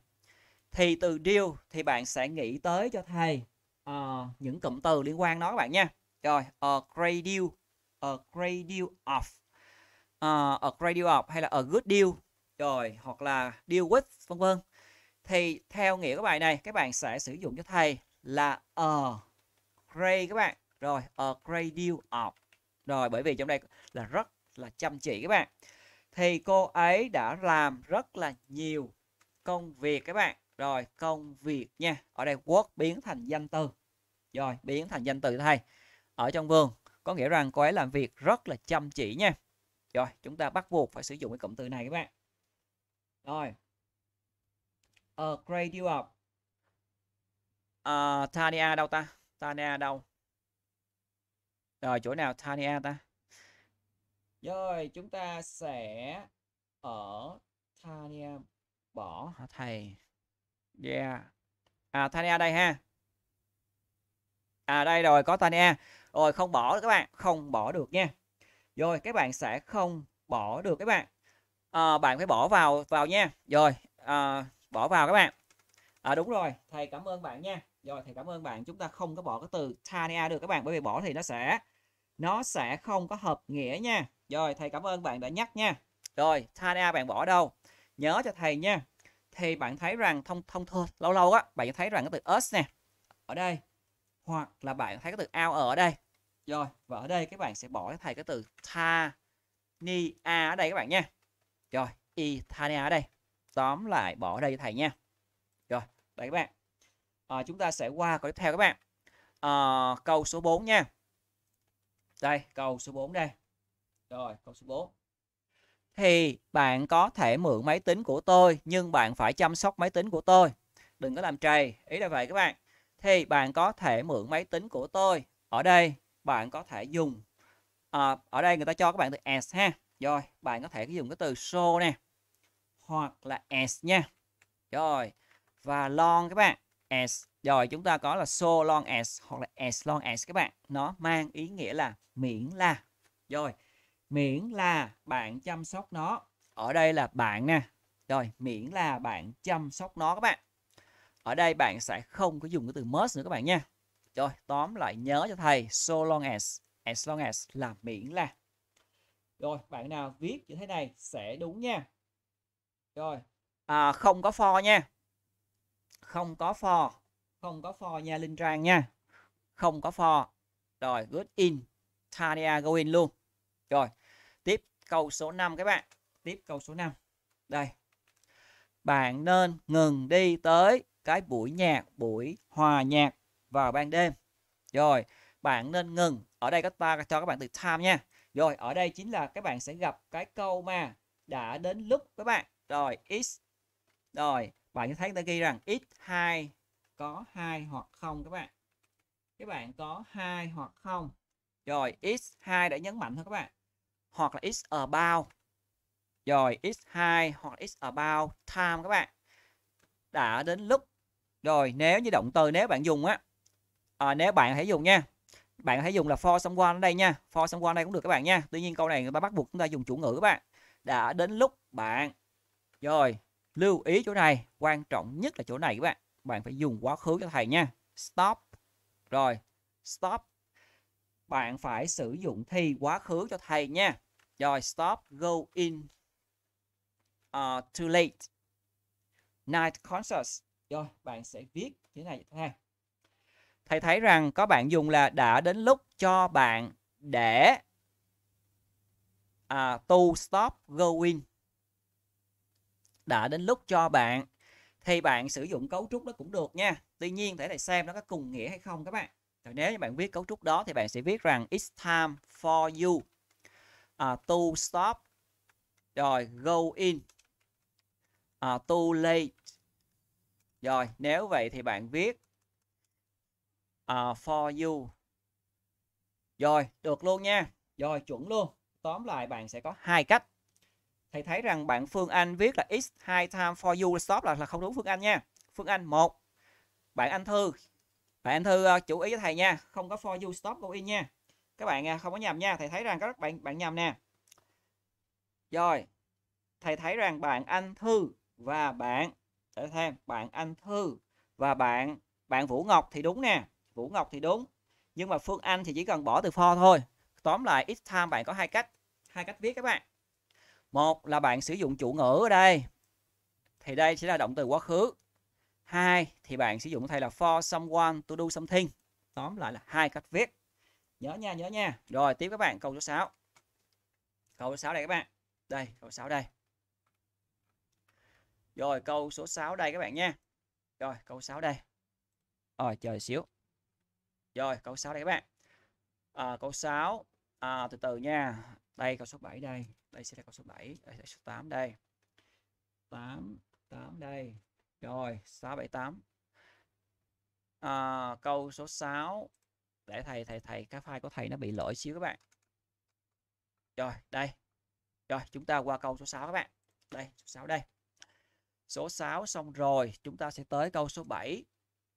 Speaker 1: Thì từ deal thì bạn sẽ nghĩ tới cho thầy uh, những cụm từ liên quan nó các bạn nha. Rồi, a great deal, a great deal of, uh, a great deal of hay là a good deal, rồi hoặc là deal with vân vân. Thì theo nghĩa của bài này, các bạn sẽ sử dụng cho thầy là a great các bạn. Rồi, a great deal of. Rồi bởi vì trong đây là rất là chăm chỉ các bạn thì cô ấy đã làm rất là nhiều công việc các bạn rồi công việc nha ở đây quốc biến thành danh từ rồi biến thành danh từ thầy ở trong vườn có nghĩa rằng cô ấy làm việc rất là chăm chỉ nha rồi chúng ta bắt buộc phải sử dụng cái cụm từ này các bạn rồi a great deal of uh, à, Tania đâu ta Tania đâu rồi chỗ nào Tania ta rồi chúng ta sẽ ở Thania bỏ hả thầy? Yeah. À Thania đây ha. À đây rồi có Tania. Rồi không bỏ các bạn, không bỏ được nha. Rồi các bạn sẽ không bỏ được các bạn. À, bạn phải bỏ vào vào nha. Rồi à, bỏ vào các bạn. À đúng rồi, thầy cảm ơn bạn nha. Rồi thầy cảm ơn bạn, chúng ta không có bỏ cái từ Tania được các bạn bởi vì bỏ thì nó sẽ nó sẽ không có hợp nghĩa nha. Rồi, thầy cảm ơn bạn đã nhắc nha. Rồi, tan A bạn bỏ đâu? Nhớ cho thầy nha. Thì bạn thấy rằng thông thông thường lâu lâu á, bạn thấy rằng cái từ us nè ở đây hoặc là bạn thấy cái từ ao ở đây. Rồi, và ở đây các bạn sẽ bỏ cho thầy cái từ tha ni a ở đây các bạn nha. Rồi, i tha ni a ở đây. Tóm lại bỏ ở đây cho thầy nha. Rồi, đây các bạn. À, chúng ta sẽ qua câu tiếp theo các bạn. À, câu số 4 nha đây câu số 4 đây rồi câu số 4 thì bạn có thể mượn máy tính của tôi nhưng bạn phải chăm sóc máy tính của tôi đừng có làm trầy ý là vậy các bạn thì bạn có thể mượn máy tính của tôi ở đây bạn có thể dùng à, ở đây người ta cho các bạn từ as ha rồi bạn có thể dùng cái từ show nè hoặc là as nha rồi và lon các bạn as rồi chúng ta có là so long as hoặc là as long as các bạn. Nó mang ý nghĩa là miễn là. Rồi, miễn là bạn chăm sóc nó. Ở đây là bạn nè. Rồi, miễn là bạn chăm sóc nó các bạn. Ở đây bạn sẽ không có dùng cái từ must nữa các bạn nha. Rồi, tóm lại nhớ cho thầy so long as, as long as là miễn là. Rồi, bạn nào viết như thế này sẽ đúng nha. Rồi, à, không có for nha. Không có for không có for nha linh trang nha không có for rồi good in Tania go in luôn rồi tiếp câu số 5 các bạn tiếp câu số 5 đây bạn nên ngừng đi tới cái buổi nhạc buổi hòa nhạc vào ban đêm rồi bạn nên ngừng ở đây có ta cho các bạn từ time nha rồi ở đây chính là các bạn sẽ gặp cái câu mà đã đến lúc các bạn rồi is rồi bạn thấy người ta ghi rằng is hai có hai hoặc không các bạn các bạn có hai hoặc không rồi x2 đã nhấn mạnh thôi các bạn hoặc là x ở bao rồi x2 hoặc x ở bao time các bạn đã đến lúc rồi nếu như động từ nếu bạn dùng á à, nếu bạn hãy dùng nha bạn hãy dùng là for someone ở đây nha for someone đây cũng được các bạn nha tuy nhiên câu này người ta bắt buộc chúng ta dùng chủ ngữ các bạn đã đến lúc bạn rồi lưu ý chỗ này quan trọng nhất là chỗ này các bạn bạn phải dùng quá khứ cho thầy nha stop rồi stop bạn phải sử dụng thi quá khứ cho thầy nha rồi stop go in uh, too late night concerts rồi bạn sẽ viết thế này ha thầy thấy rằng có bạn dùng là đã đến lúc cho bạn để à, to stop going đã đến lúc cho bạn thì bạn sử dụng cấu trúc đó cũng được nha tuy nhiên thể thầy xem nó có cùng nghĩa hay không các bạn rồi nếu như bạn viết cấu trúc đó thì bạn sẽ viết rằng it's time for you uh, to stop rồi go in uh, to late rồi nếu vậy thì bạn viết uh, for you rồi được luôn nha rồi chuẩn luôn tóm lại bạn sẽ có hai cách Thầy thấy rằng bạn Phương Anh viết là x high time for you stop là, là không đúng Phương Anh nha. Phương Anh một Bạn Anh Thư. Bạn Anh Thư ờ, chú ý với thầy nha. Không có for you stop go in nha. Các bạn uh, không có nhầm nha. Thầy thấy rằng các bạn bạn nhầm nè. Rồi. Thầy thấy rằng bạn Anh Thư và bạn để thêm bạn Anh Thư và bạn bạn Vũ Ngọc thì đúng nè. Vũ Ngọc thì đúng. Nhưng mà Phương Anh thì chỉ cần bỏ từ for thôi. Tóm lại, x time bạn có hai cách. Hai cách viết các bạn. Một là bạn sử dụng chủ ngữ ở đây. Thì đây sẽ là động từ quá khứ. Hai thì bạn sử dụng thay là for someone to do something. Tóm lại là hai cách viết. Nhớ nha, nhớ nha. Rồi tiếp các bạn câu số 6. Câu số 6 đây các bạn. Đây, câu 6 đây. Rồi câu số 6 đây các bạn nha. Rồi câu 6 đây. Rồi chờ xíu. Rồi câu 6 đây các bạn. À, câu 6 à, từ từ nha. Đây câu số 7 đây đây sẽ là con số 7 đây số 8 đây 8 8 đây rồi 678 à, câu số 6 để thầy thầy thầy cái file của thầy nó bị lỗi xíu các bạn rồi đây rồi chúng ta qua câu số 6 các bạn đây số 6 đây số 6 xong rồi chúng ta sẽ tới câu số 7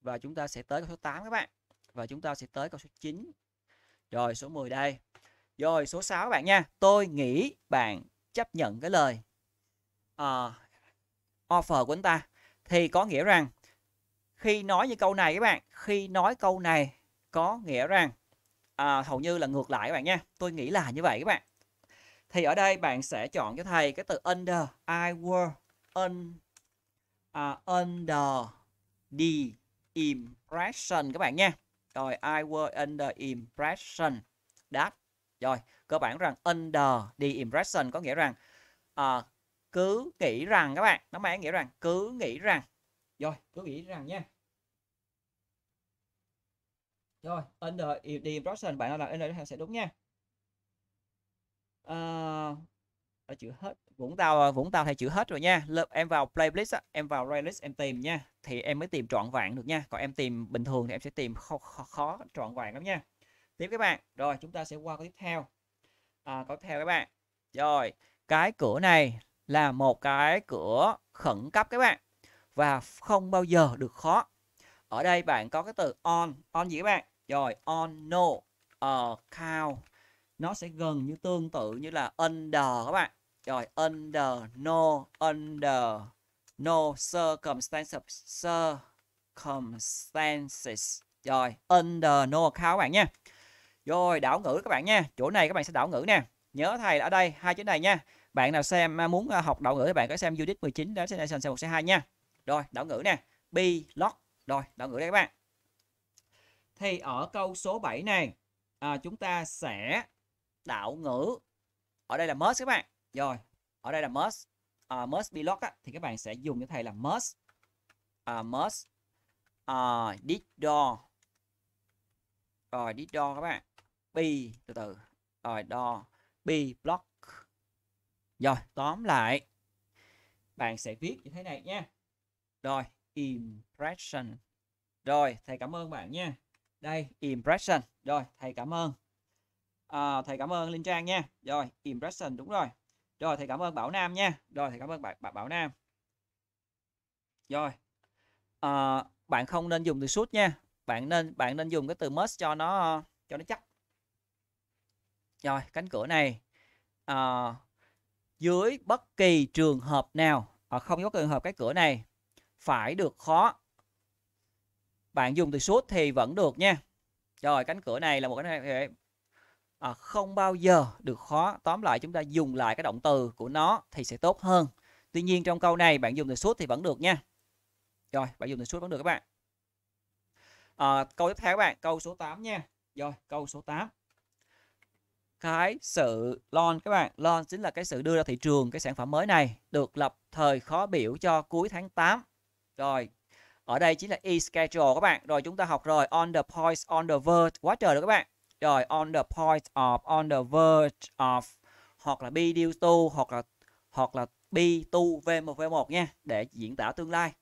Speaker 1: và chúng ta sẽ tới câu số 8 các bạn và chúng ta sẽ tới câu số 9 rồi số 10 đây rồi số 6 các bạn nha. Tôi nghĩ bạn chấp nhận cái lời uh, offer của anh ta. Thì có nghĩa rằng khi nói như câu này các bạn, khi nói câu này có nghĩa rằng uh, hầu như là ngược lại các bạn nha. Tôi nghĩ là như vậy các bạn. Thì ở đây bạn sẽ chọn cho thầy cái từ under, I were, un, uh, under the impression các bạn nha. Rồi I were under impression that rồi, cơ bản rằng under the impression có nghĩa rằng à, cứ nghĩ rằng các bạn, nó mang nghĩa rằng cứ nghĩ rằng. Rồi, cứ nghĩ rằng nha. Rồi, under the impression bạn nào là under sẽ đúng nha. À, ờ, ở chữ hết Vũng Tàu Vũng Tàu thầy chữ hết rồi nha Lớp em vào playlist em vào playlist em tìm nha thì em mới tìm trọn vẹn được nha còn em tìm bình thường thì em sẽ tìm khó, khó, khó trọn vẹn lắm nha tiếp các bạn rồi chúng ta sẽ qua cái tiếp theo à, có theo các bạn rồi cái cửa này là một cái cửa khẩn cấp các bạn và không bao giờ được khó ở đây bạn có cái từ on on gì các bạn rồi on no account nó sẽ gần như tương tự như là under các bạn rồi under no under no circumstances circumstances rồi under no account các bạn nha rồi đảo ngữ các bạn nha. Chỗ này các bạn sẽ đảo ngữ nè. Nhớ thầy ở đây hai chữ này nha. Bạn nào xem à, muốn à, học đảo ngữ thì bạn có xem Udit 19 đó sẽ xem một c hai nha. Rồi đảo ngữ nè. Be lock. Rồi đảo ngữ đây các bạn. Thì ở câu số 7 này à, chúng ta sẽ đảo ngữ. Ở đây là must các bạn. Rồi, ở đây là must. À, must be locked á, thì các bạn sẽ dùng cho thầy là must à, must à, did do rồi did do các bạn b từ từ rồi đo b block rồi tóm lại bạn sẽ viết như thế này nha rồi impression rồi thầy cảm ơn bạn nha đây impression rồi thầy cảm ơn à, thầy cảm ơn linh trang nha rồi impression đúng rồi rồi thầy cảm ơn bảo nam nha rồi thầy cảm ơn bạn bạn bảo nam rồi à, bạn không nên dùng từ suốt nha bạn nên bạn nên dùng cái từ must cho nó cho nó chắc rồi, cánh cửa này. À, dưới bất kỳ trường hợp nào, à, không có trường hợp cái cửa này phải được khó. Bạn dùng từ suốt thì vẫn được nha. Rồi, cánh cửa này là một cái à, không bao giờ được khó. Tóm lại chúng ta dùng lại cái động từ của nó thì sẽ tốt hơn. Tuy nhiên trong câu này bạn dùng từ suốt thì vẫn được nha. Rồi, bạn dùng từ suốt vẫn được các bạn. À, câu tiếp theo các bạn, câu số 8 nha. Rồi, câu số 8 cái sự launch các bạn. Launch chính là cái sự đưa ra thị trường cái sản phẩm mới này được lập thời khó biểu cho cuối tháng 8. Rồi, ở đây chính là e-schedule các bạn. Rồi chúng ta học rồi on the point, on the verge, quá trời rồi các bạn. Rồi on the point of, on the verge of hoặc là be due to hoặc là hoặc là be to V1 V1 nha để diễn tả tương lai.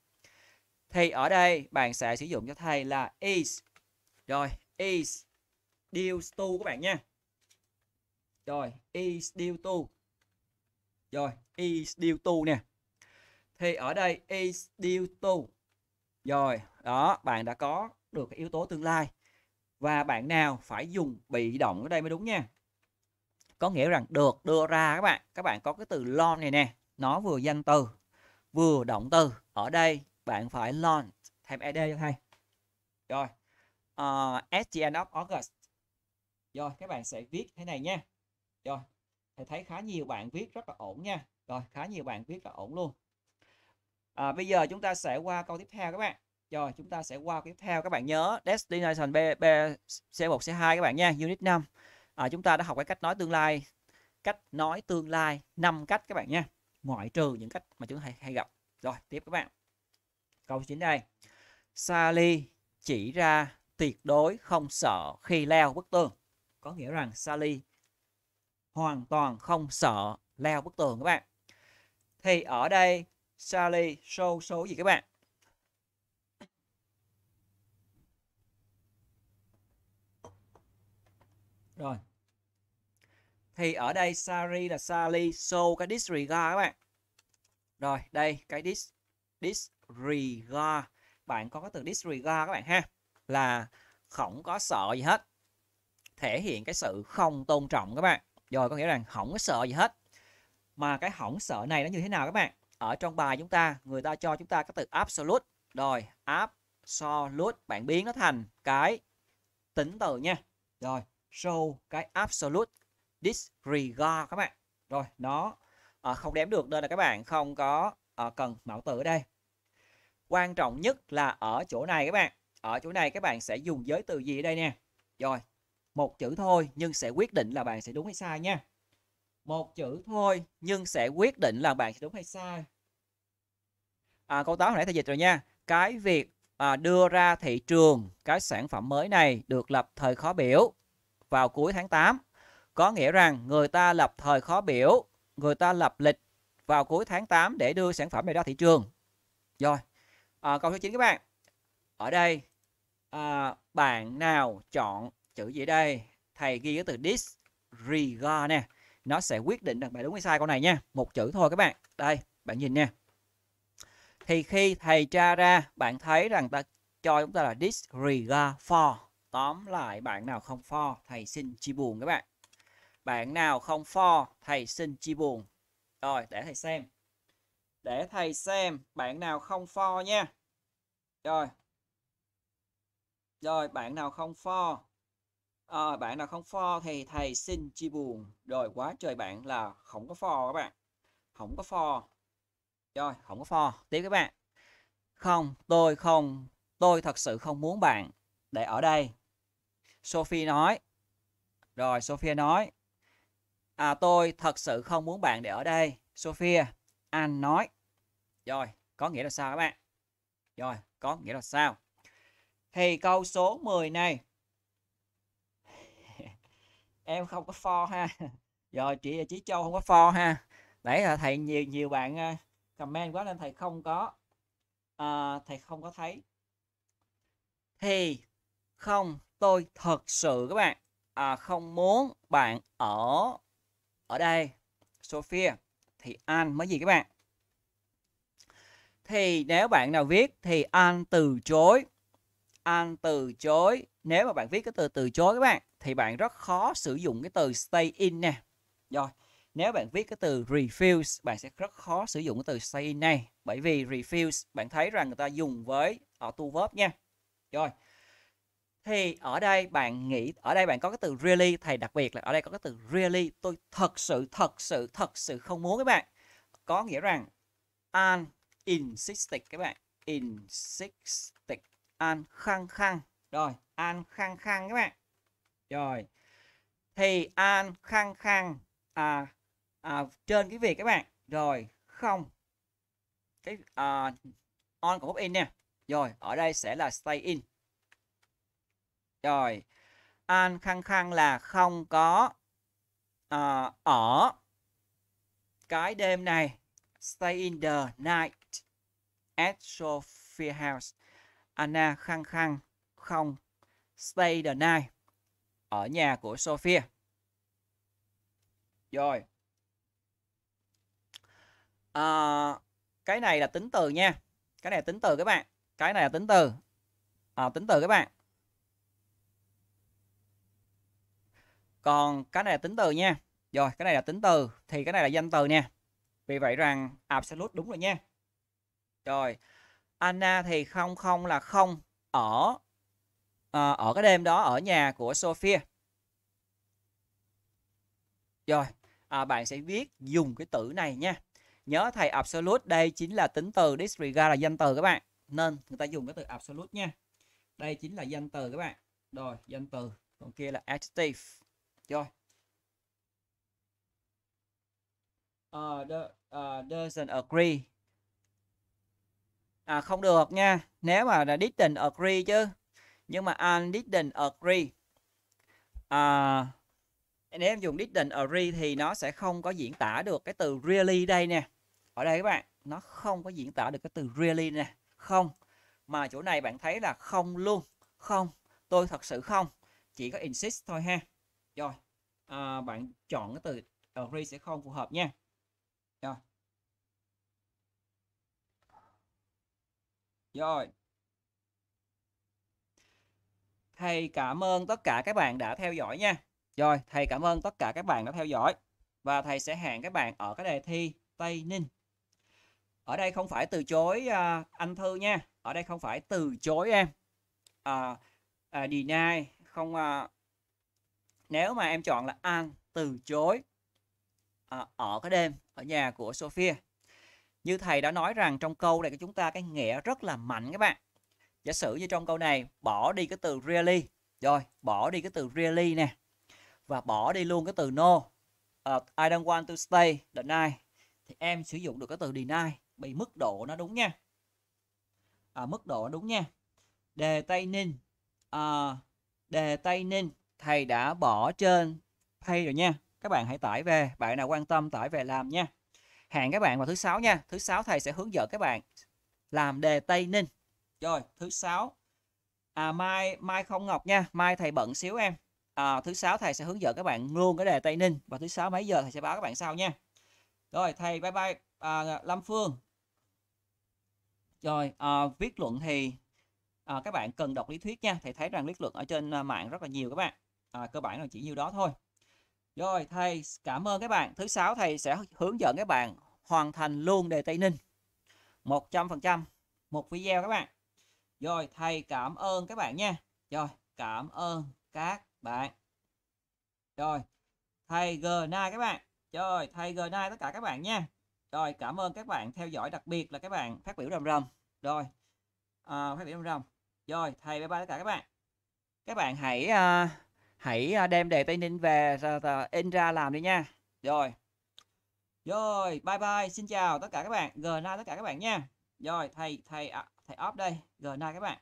Speaker 1: Thì ở đây bạn sẽ sử dụng cho thầy là is. Rồi is due to các bạn nha rồi is due to rồi is due to nè thì ở đây is due to rồi đó bạn đã có được yếu tố tương lai và bạn nào phải dùng bị động ở đây mới đúng nha có nghĩa rằng được đưa ra các bạn các bạn có cái từ launch này nè nó vừa danh từ vừa động từ ở đây bạn phải launch thêm ed cho thầy rồi uh, at the end of August rồi các bạn sẽ viết thế này nha rồi thầy thấy khá nhiều bạn viết rất là ổn nha rồi khá nhiều bạn viết là ổn luôn à, bây giờ chúng ta sẽ qua câu tiếp theo các bạn rồi chúng ta sẽ qua tiếp theo các bạn nhớ destination B, B C1 C2 các bạn nha unit 5 à, chúng ta đã học cái cách nói tương lai cách nói tương lai 5 cách các bạn nha ngoại trừ những cách mà chúng ta hay, hay gặp rồi tiếp các bạn câu chính đây Sally chỉ ra tuyệt đối không sợ khi leo bức tường có nghĩa rằng Sally hoàn toàn không sợ leo bức tường các bạn thì ở đây Sally show số gì các bạn rồi thì ở đây Sally là Sally show cái disregard các bạn rồi đây cái dis disregard bạn có cái từ disregard các bạn ha là không có sợ gì hết thể hiện cái sự không tôn trọng các bạn rồi có nghĩa rằng không có sợ gì hết. Mà cái hỏng sợ này nó như thế nào các bạn? Ở trong bài chúng ta, người ta cho chúng ta cái từ absolute. Rồi absolute bạn biến nó thành cái tính từ nha. Rồi show cái absolute disregard các bạn. Rồi nó à, không đếm được nên là các bạn không có à, cần mẫu từ ở đây. Quan trọng nhất là ở chỗ này các bạn. Ở chỗ này các bạn sẽ dùng giới từ gì ở đây nha Rồi một chữ thôi nhưng sẽ quyết định là bạn sẽ đúng hay sai nha một chữ thôi nhưng sẽ quyết định là bạn sẽ đúng hay sai à, câu táo hồi nãy thầy dịch rồi nha cái việc à, đưa ra thị trường cái sản phẩm mới này được lập thời khó biểu vào cuối tháng 8 có nghĩa rằng người ta lập thời khó biểu người ta lập lịch vào cuối tháng 8 để đưa sản phẩm này ra thị trường rồi à, câu số 9 các bạn ở đây à, bạn nào chọn chữ gì đây thầy ghi cái từ disregard nè nó sẽ quyết định rằng bạn đúng hay sai câu này nha một chữ thôi các bạn đây bạn nhìn nha thì khi thầy tra ra bạn thấy rằng ta cho chúng ta là disregard for tóm lại bạn nào không for thầy xin chia buồn các bạn bạn nào không for thầy xin chia buồn rồi để thầy xem để thầy xem bạn nào không for nha rồi rồi bạn nào không for à, bạn nào không for thì thầy xin chia buồn rồi quá trời bạn là không có for các bạn không có for rồi không có for tiếp các bạn không tôi không tôi thật sự không muốn bạn để ở đây Sophie nói rồi Sophia nói à tôi thật sự không muốn bạn để ở đây Sophia anh nói rồi có nghĩa là sao các bạn rồi có nghĩa là sao thì câu số 10 này em không có for ha rồi chị chị châu không có for ha đấy là thầy nhiều nhiều bạn à, comment quá nên thầy không có uh, thầy không có thấy thì không tôi thật sự các bạn à, không muốn bạn ở ở đây Sophia thì an mới gì các bạn thì nếu bạn nào viết thì an từ chối an từ chối nếu mà bạn viết cái từ từ chối các bạn thì bạn rất khó sử dụng cái từ stay in nè. Rồi, nếu bạn viết cái từ refuse, bạn sẽ rất khó sử dụng cái từ stay in này. Bởi vì refuse, bạn thấy rằng người ta dùng với ở tu verb nha. Rồi, thì ở đây bạn nghĩ, ở đây bạn có cái từ really, thầy đặc biệt là ở đây có cái từ really, tôi thật sự, thật sự, thật sự không muốn các bạn. Có nghĩa rằng, an insisted các bạn, insisted, an khăng khăng. Rồi, an khăng khăng các bạn rồi thì an khăng khăng à, à, trên cái việc các bạn rồi không cái à, on của pop in nè rồi ở đây sẽ là stay in rồi an khăng khăng là không có à, ở cái đêm này stay in the night at Sophia House Anna khăng khăng không stay the night ở nhà của Sophia. Rồi. À, cái này là tính từ nha. Cái này là tính từ các bạn. Cái này là tính từ. À, tính từ các bạn. Còn cái này là tính từ nha. Rồi, cái này là tính từ. Thì cái này là danh từ nha. Vì vậy rằng absolute đúng rồi nha. Rồi. Anna thì không không là không ở à, ở cái đêm đó ở nhà của Sophia. Rồi, à, bạn sẽ viết dùng cái từ này nha. Nhớ thầy absolute đây chính là tính từ disregard là danh từ các bạn. Nên người ta dùng cái từ absolute nha. Đây chính là danh từ các bạn. Rồi, danh từ, còn kia là adjective. Rồi. Uh, the, uh, doesn't agree. À không được nha. Nếu mà là didn't agree chứ nhưng mà I à, didn't agree à, nếu em dùng didn't agree thì nó sẽ không có diễn tả được cái từ really đây nè ở đây các bạn nó không có diễn tả được cái từ really nè không mà chỗ này bạn thấy là không luôn không tôi thật sự không chỉ có insist thôi ha rồi à, bạn chọn cái từ agree sẽ không phù hợp nha rồi rồi Thầy cảm ơn tất cả các bạn đã theo dõi nha. Rồi, thầy cảm ơn tất cả các bạn đã theo dõi. Và thầy sẽ hẹn các bạn ở cái đề thi Tây Ninh. Ở đây không phải từ chối uh, anh Thư nha. Ở đây không phải từ chối em. Uh, uh, deny, không... Uh, nếu mà em chọn là ăn từ chối uh, ở cái đêm ở nhà của Sophia. Như thầy đã nói rằng trong câu này của chúng ta cái nghĩa rất là mạnh các bạn giả sử như trong câu này bỏ đi cái từ really rồi bỏ đi cái từ really nè và bỏ đi luôn cái từ no uh, I don't want to stay the night thì em sử dụng được cái từ deny bị mức độ nó đúng nha à, mức độ nó đúng nha đề tây ninh à, đề tây ninh thầy đã bỏ trên pay rồi nha các bạn hãy tải về bạn nào quan tâm tải về làm nha hẹn các bạn vào thứ sáu nha thứ sáu thầy sẽ hướng dẫn các bạn làm đề tây ninh rồi, thứ sáu À mai mai không Ngọc nha, mai thầy bận xíu em. À, thứ sáu thầy sẽ hướng dẫn các bạn luôn cái đề Tây Ninh và thứ sáu mấy giờ thầy sẽ báo các bạn sau nha. Rồi thầy bye bye à, Lâm Phương. Rồi à, viết luận thì à, các bạn cần đọc lý thuyết nha. Thầy thấy rằng lý luận ở trên à, mạng rất là nhiều các bạn. À, cơ bản là chỉ nhiêu đó thôi. Rồi thầy cảm ơn các bạn. Thứ sáu thầy sẽ hướng dẫn các bạn hoàn thành luôn đề Tây Ninh. 100% một video các bạn. Rồi, thầy cảm ơn các bạn nha. Rồi, cảm ơn các bạn. Rồi, thầy g các bạn. Rồi, thầy g tất cả các bạn nha. Rồi, cảm ơn các bạn theo dõi, đặc biệt là các bạn phát biểu rầm rầm. Rồi, à, phát biểu rầm rầm. Rồi, thầy bye bye tất cả các bạn. Các bạn hãy à, hãy à, đem đề Tây Ninh về à, à, in ra làm đi nha. Rồi. Rồi, bye bye, xin chào tất cả các bạn, g tất cả các bạn nha. Rồi, thầy thầy à, thầy off đây rồi nay các bạn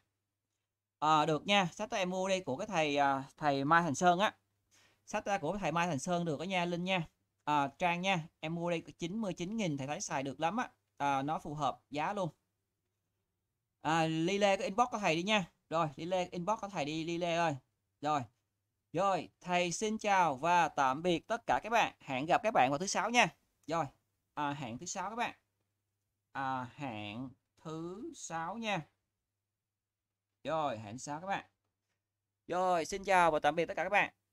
Speaker 1: à, được nha sách em mua đi của cái thầy à, thầy mai thành sơn á sách ra của thầy mai thành sơn được đó nha linh nha à, trang nha em mua đây 99.000 thầy thấy xài được lắm á à, nó phù hợp giá luôn à, ly lê cái inbox của thầy đi nha rồi ly lê inbox của thầy đi ly lê ơi rồi rồi thầy xin chào và tạm biệt tất cả các bạn hẹn gặp các bạn vào thứ sáu nha rồi à, hẹn thứ sáu các bạn à, hẹn thứ sáu nha rồi hẹn sao các bạn rồi xin chào và tạm biệt tất cả các bạn